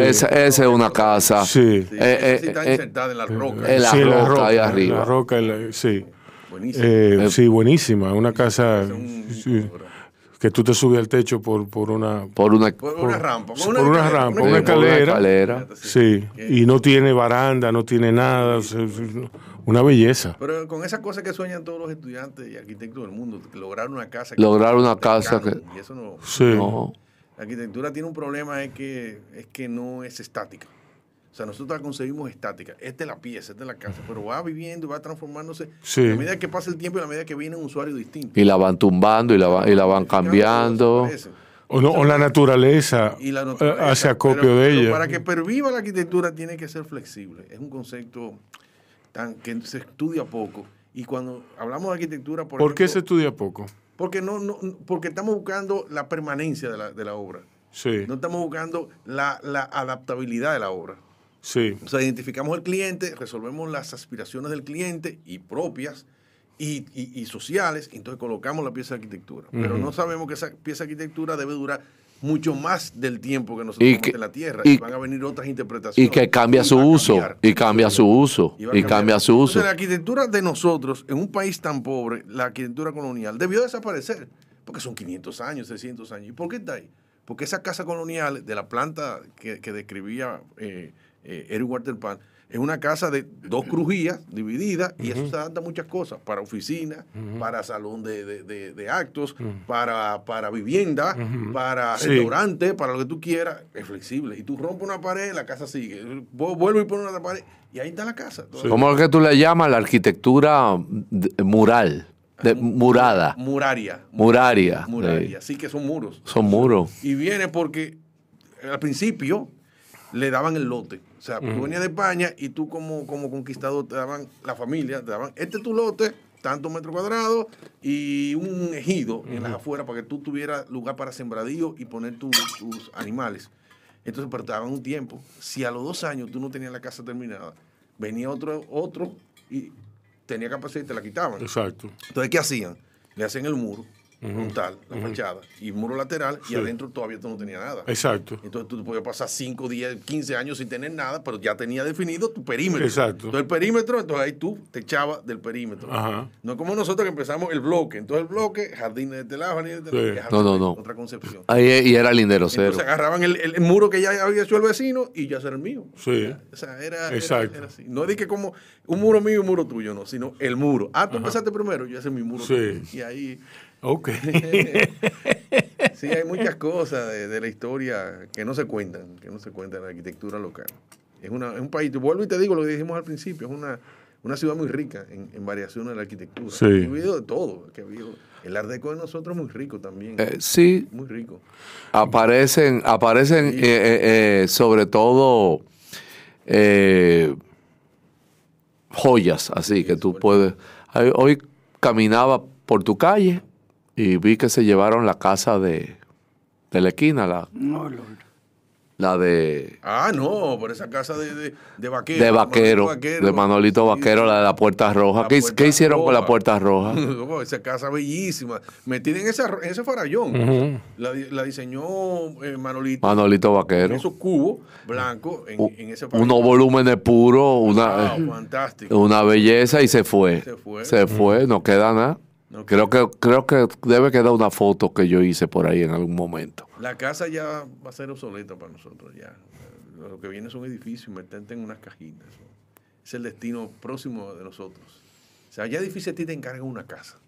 esa, es una casa. Sí. está eh, eh insertada eh, en la eh, roca. En sí, roca, la roca, ahí arriba. la roca, sí. Buenísima. sí, buenísima. Una casa que tú te subes al techo por, por una... Por una, por, una rampa. Por una, rampa, una, escalera. Sí. Y no tiene baranda, no tiene nada. Una belleza. Pero con esas cosas que sueñan todos los estudiantes y arquitectos del mundo, lograr una casa... Lograr una casa que... Sí. No. La arquitectura tiene un problema, es que, es que no es estática. O sea, nosotros la concebimos estática. Esta es la pieza, esta es la casa, pero va viviendo y va transformándose sí. a medida que pasa el tiempo y a medida que viene un usuario distinto. Y la van tumbando y la, y la van cambiando. O, no, la naturaleza, hace acopio de ella. Para que perviva la arquitectura tiene que ser flexible. Es un concepto tan que se estudia poco. Y cuando hablamos de arquitectura... ¿Por, ¿Por qué se estudia poco? Porque, no, no, porque estamos buscando la permanencia de la, obra. Sí. No estamos buscando la, adaptabilidad de la obra. Sí. O sea, identificamos al cliente, resolvemos las aspiraciones del cliente y propias y, sociales, y entonces colocamos la pieza de arquitectura. Pero no sabemos que esa pieza de arquitectura debe durar mucho más del tiempo que nosotros y que, en la Tierra y, van a venir otras interpretaciones. Y que cambia su uso, y cambia su uso, y, cambia su uso. la arquitectura de nosotros, en un país tan pobre, la arquitectura colonial debió desaparecer, porque son 500 años, 600 años. ¿Y por qué está ahí? Porque esa casa colonial de la planta que, que describía eh, eh Eric es una casa de dos crujías divididas y eso se adapta a muchas cosas, para oficina, para salón de, actos, para, vivienda, para restaurante, para lo que tú quieras, es flexible. Y tú rompes una pared, la casa sigue. Vuelvo y pongo otra pared y ahí está la casa. Como ¿Cómo es que tú le llamas la arquitectura mm, mural? murada. Muraria. Muraria. Muraria. sí, que son muros. Son muros. Y viene porque al principio le daban el lote. O sea, tú venías de España y tú como, como conquistador te daban la familia, te daban, este tu lote, tantos metros cuadrados y un ejido en las afueras para que tú tuvieras lugar para sembradío y poner tus animales. Entonces, pero te daban un tiempo. Si a los dos años tú no tenías la casa terminada, venía otro, otro y tenía capacidad y te la quitaban. Exacto. Entonces, ¿qué hacían? Le hacían el muro frontal, la fachada, y muro lateral, y adentro todavía tú no tenías nada. Exacto. Entonces tú podías pasar 5, 10, 15 años sin tener nada, pero ya tenía definido tu perímetro. Exacto. Entonces el perímetro, entonces ahí tú te echabas del perímetro. Ajá. No como nosotros que empezamos el bloque. Entonces el bloque, jardín de este lado, jardín de este lado, no, no, no. otra concepción. Ahí y era lindero cero. Entonces agarraban el, muro que ya había hecho el vecino y ya era el mío. Sí. o sea, era, Exacto. así. No que como un muro mío y un muro tuyo, no, sino el muro. Ah, tú empezaste primero, yo hice mi muro. Sí. Y ahí... Ok. [laughs] sí, hay muchas cosas de, la historia que no se cuentan, que no se cuentan en la arquitectura local. Es, una, es un país, vuelvo y te digo lo que dijimos al principio, es una, ciudad muy rica en, en variaciones de la arquitectura. Sí. Ha de todo, El ardeco de nosotros es muy rico también. Eh, sí. Muy rico. Aparecen, aparecen eh, eh, sobre todo joyas así que tú puedes. Hoy caminaba por tu calle y vi que se llevaron la casa de, de la esquina, la, la de... Ah, no, por esa casa de, vaquero. De vaquero, de Manolito Vaquero, la de la Puerta Roja. ¿Qué, hicieron con la Puerta Roja? [laughs] esa casa bellísima. Metida en, ese farallón. la, diseñó eh, Manolito. Manolito Vaquero. En esos cubos blancos en, ese Unos volúmenes puros, una, eh, una belleza y se fue. Se fue. Se fue, no queda nada. Creo, que, creo que debe quedar una foto que yo hice por ahí en algún momento. La casa ya va a ser obsoleta para nosotros ya. Lo que viene es un edificio y meterte en unas cajitas. Es el destino próximo de nosotros. O sea, ya es difícil a ti te encargan una casa.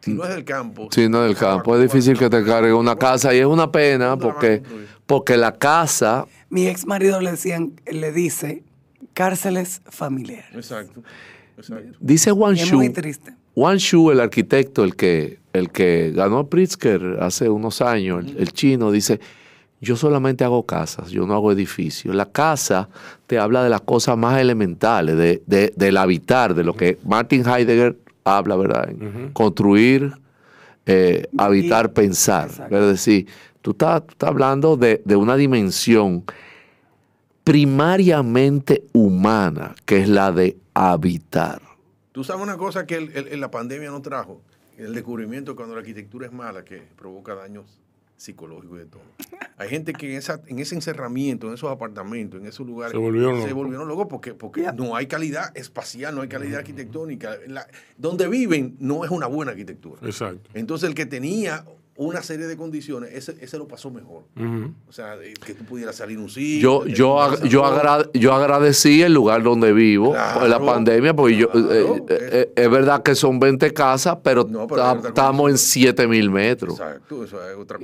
Si no es del campo. Si no es del campo, es difícil que te cargue una casa y es una pena porque, porque la casa... Mi ex marido le, decían, le dice cárceles familiares. Exacto. Dice one Shu. Es muy triste. Shu, el arquitecto, el que, el que ganó Pritzker hace unos años, el, chino, dice, yo solamente hago casas, yo no hago edificios. La casa te habla de las cosas más elementales, de, del habitar, de lo que Martin Heidegger habla, ¿verdad? Construir, eh, habitar, pensar. Es decir, tú estás, hablando de, una dimensión primariamente humana, que es la de habitar. Tú sabes una cosa que la pandemia no trajo, el descubrimiento cuando la arquitectura es mala, que provoca daños psicológicos y de todo. Hay gente que en, ese encerramiento, en esos apartamentos, en esos lugares, se volvieron, locos porque, porque no hay calidad espacial, no hay calidad arquitectónica. donde viven no es una buena arquitectura. Exacto. Entonces el que tenía una serie de condiciones, ese, lo pasó mejor. O sea, que tú pudieras salir un sitio. Yo, yo, yo, agradecí el lugar donde vivo, la pandemia, porque yo, eh, eh, eh, es verdad que son 20 casas, pero, estamos en 7 mil metros.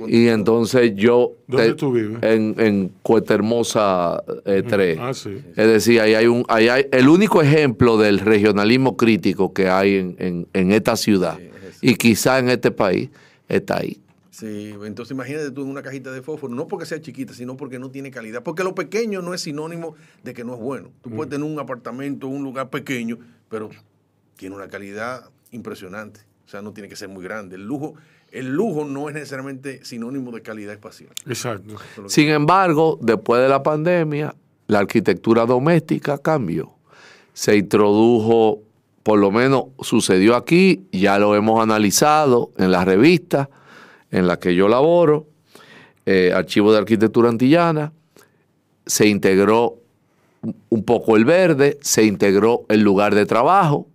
Y entonces yo... ¿Dónde tú vives? En, en Hermosa 3. Ah, es decir, ahí hay un... hay, el único ejemplo del regionalismo crítico que hay en, esta ciudad y quizá en este país está ahí. Sí, entonces imagínate tú en una cajita de fósforo, no porque sea chiquita, sino porque no tiene calidad. Porque lo pequeño no es sinónimo de que no es bueno. Tú puedes mm. tener un apartamento, un lugar pequeño, pero tiene una calidad impresionante. O sea, no tiene que ser muy grande. El lujo, el lujo no es necesariamente sinónimo de calidad espacial. Exacto. Sin embargo, después de la pandemia, la arquitectura doméstica cambió. Se introdujo, por lo menos sucedió aquí, ya lo hemos analizado en las revistas en la que yo laboro, eh, Archivo de Arquitectura Antillana, se integró un poco el verde, se integró el lugar de trabajo,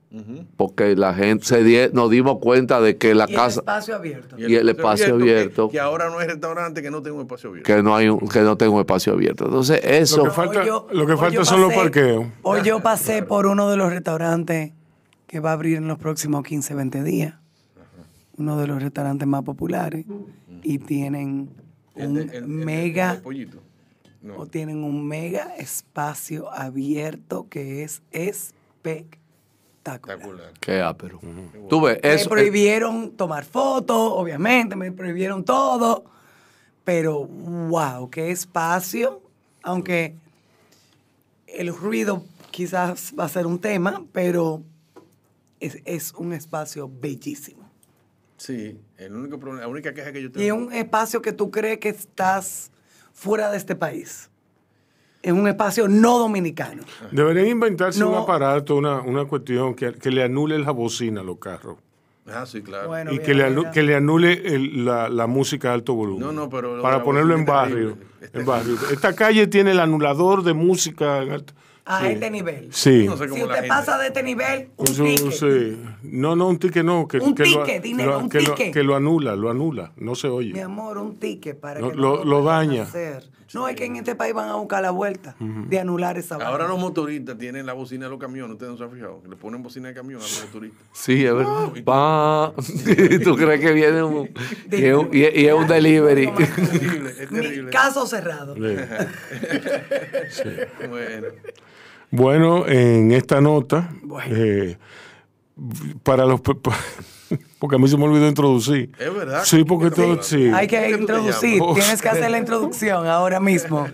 porque la gente nos dimos cuenta de que la casa... El espacio abierto. Y el, espacio, abierto. que, ahora no hay restaurante que no tenga un espacio abierto. Que no, hay que no tengo espacio abierto. Entonces eso... Lo que falta, son los parqueos. Hoy yo pasé por uno de los restaurantes que va a abrir en los próximos 15, 20 días uno de los restaurantes más populares y tienen un mega... No. O tienen un mega espacio abierto que es espectacular. Qué ápero. me prohibieron tomar fotos, obviamente, me prohibieron todo. Pero, wow, qué espacio. Aunque el ruido quizás va a ser un tema, pero es un espacio bellísimo. Sí, el único problema, la única queja que yo tengo. Y en un espacio que tú crees que estás fuera de este país. En un espacio no dominicano. Deberían inventarse un aparato, una, cuestión que, le anule la bocina a los carros. Ah, sí, claro. y que, le anule, que le anule la, música a alto volumen. No, no, pero. Para ponerlo en barrio, en barrio. Esta calle tiene el anulador de música a este nivel. Sí. si usted pasa de este nivel, un tique ticket. No, no, un ticket no. Que, un que ticket, lo, dinero, un ticket. que lo anula, lo anula, no se oye. Mi amor, un ticket para que lo, daña. No, es que en este país van a buscar la vuelta de anular esa Ahora los motoristas tienen la bocina de los camiones, ustedes no se han fijado, le ponen bocina de camión a los motoristas. Sí, a ver. pa. ¿Tú crees que viene un, y, es un, un delivery? es terrible. Caso cerrado. Sí. [laughs] bueno. Bueno, en esta nota, eh, para los... [laughs] Porque a mí se me olvidó introducir. Es verdad. Sí, porque todo. Sí. Hay que introducir. Tienes que hacer la [laughs] introducción ahora mismo.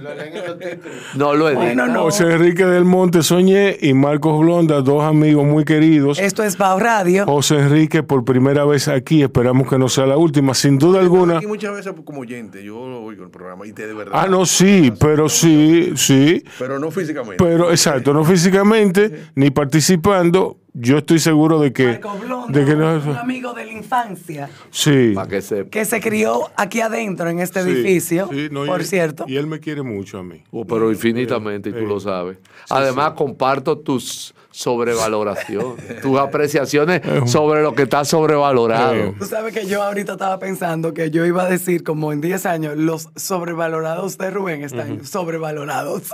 no lo he dicho. Bueno, no. José Enrique del Monte Soñé y Marcos Blonda, dos amigos muy queridos. Esto es Bao Radio. José Enrique, por primera vez aquí, esperamos que no sea la última, sin duda alguna. aquí muchas veces como oyente, yo oigo el programa y de verdad. Ah, no, sí, pero sí, sí. Pero no físicamente. Pero exacto, no físicamente, ni participando. Yo estoy seguro de que. Marcos Blonda, de que un amigo de la infancia. Sí. que sepa. Que se crió aquí adentro en este edificio, no, por cierto. y él me quiere mucho a mí. Uh, pero infinitamente, y tú eh, lo sabes. Además, comparto tus sobrevaloraciones, [laughs] tus apreciaciones sobre lo que está sobrevalorado. Eh. Tú sabes que yo ahorita estaba pensando que yo iba a decir, como en 10 años, los sobrevalorados de Rubén están sobrevalorados. [laughs]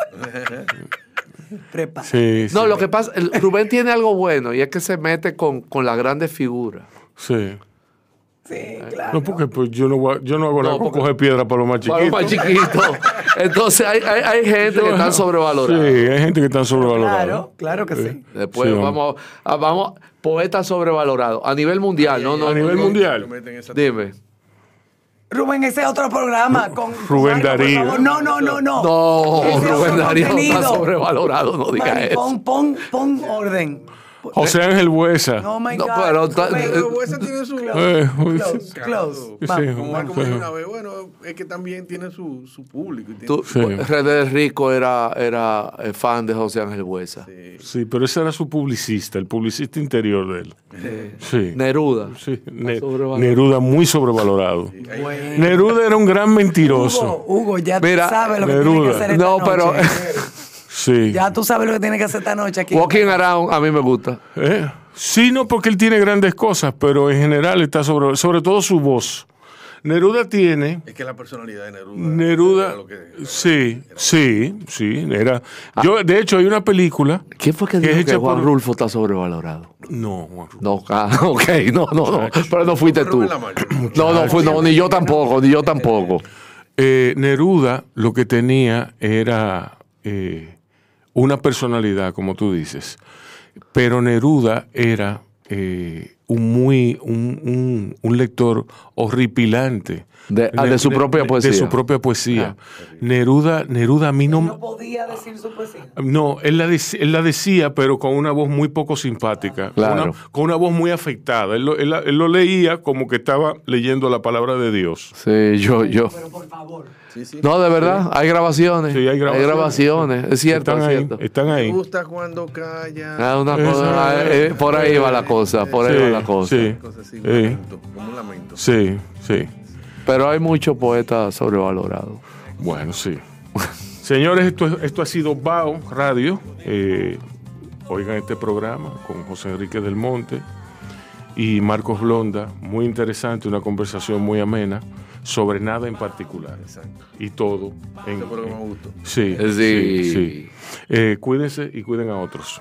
no, lo que pasa, Rubén tiene algo bueno y es que se mete con, la grande figura Sí. Sí, claro. No, porque pues, yo, no, yo no hago nada coger piedra para los más chiquitos. Para los más chiquitos. Entonces hay, hay, gente que está sobrevalorada Sí, hay gente que están sobrevalorada. Claro, claro que sí. Después vamos, a, vamos, poeta sobrevalorado A nivel mundial, ¿no? no a nivel mundial. Dime. Rubén, ese es otro programa. Con Rubén Darío. No, no, no, no. No, Rubén Darío contenido. está sobrevalorado, no digas eso. Pon Pon, pon orden. José Ángel Buesa. Oh my God. No, pero, eh, eh, Buesa tiene su. Close. Close. bueno, es que también tiene su, su público. Tú, Rico era, era eh, fan de José Ángel Buesa. Sí. pero ese era su publicista, el publicista interior de él. Sí. Neruda. Sí. Neruda muy sobrevalorado. Neruda era un gran mentiroso. Hugo, ya sabe lo que tiene que hacer esta No, pero. [laughs] Ya tú sabes lo que tiene que hacer esta noche aquí. Walking Around a mí me gusta. ¿Eh? Sí, no porque él tiene grandes cosas, pero en general está sobre, sobre todo su voz. Neruda tiene. Es que la personalidad de Neruda. Neruda. sí, sí, sí. Era. Yo, de hecho, hay una película. ¿Qué fue que, dijo que Juan Rulfo está sobrevalorado? No, Juan Rulfo. No, ah, [laughs] ok, no, no, no. Pero no fuiste tú. [clears throat] No, no, no, ni yo tampoco, ni yo tampoco. Eh, Neruda lo que tenía era. Eh, una personalidad, como tú dices. Pero Neruda era eh, un, muy, un, un, un lector horripilante de, ah, de su propia poesía. De, su propia poesía. Neruda, Neruda a mí no... no podía decir su poesía. No, él la, él la decía, pero con una voz muy poco simpática. claro. una, con una voz muy afectada. Él lo, él, él lo, leía como que estaba leyendo la palabra de Dios. Sí, yo... yo. Pero por favor. Sí, sí. No, de verdad, hay grabaciones. Sí, hay grabaciones. Hay grabaciones. Es cierto, están es cierto. Ahí, están ahí. Me gusta cuando callan. Ah, una ah, eh, por ahí va la eh, cosa, por ahí va la cosa. Sí, sí. un lamento. Sí, sí. Pero hay muchos poetas sobrevalorados. Bueno, sí. Señores, esto, esto ha sido BAO Radio. Eh, oigan este programa con José Enrique del Monte y Marcos Blonda. Muy interesante, una conversación muy amena sobre nada en particular. Exacto. Y todo en. Este programa Sí, sí. Eh, cuídense y cuiden a otros.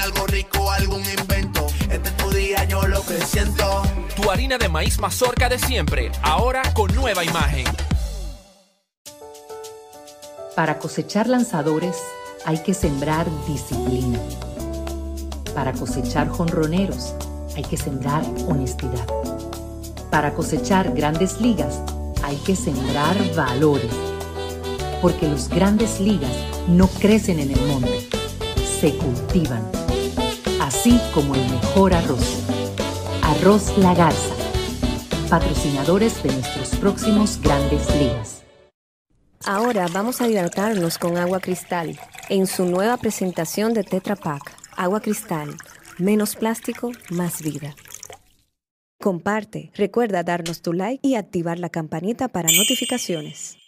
algo rico, algún invento. Este tu día, yo lo presiento. Tu harina de maíz mazorca de siempre, ahora con nueva imagen. Para cosechar lanzadores hay que sembrar disciplina. Para cosechar jonroneros hay que sembrar honestidad. Para cosechar grandes ligas hay que sembrar valores. Porque los grandes ligas no crecen en el monte, se cultivan así como el mejor arroz. Arroz La Garza, patrocinadores de nuestros próximos grandes ligas. Ahora vamos a hidratarnos con agua cristal en su nueva presentación de Tetra Pak. Agua cristal, menos plástico, más vida. Comparte, recuerda darnos tu like y activar la campanita para notificaciones.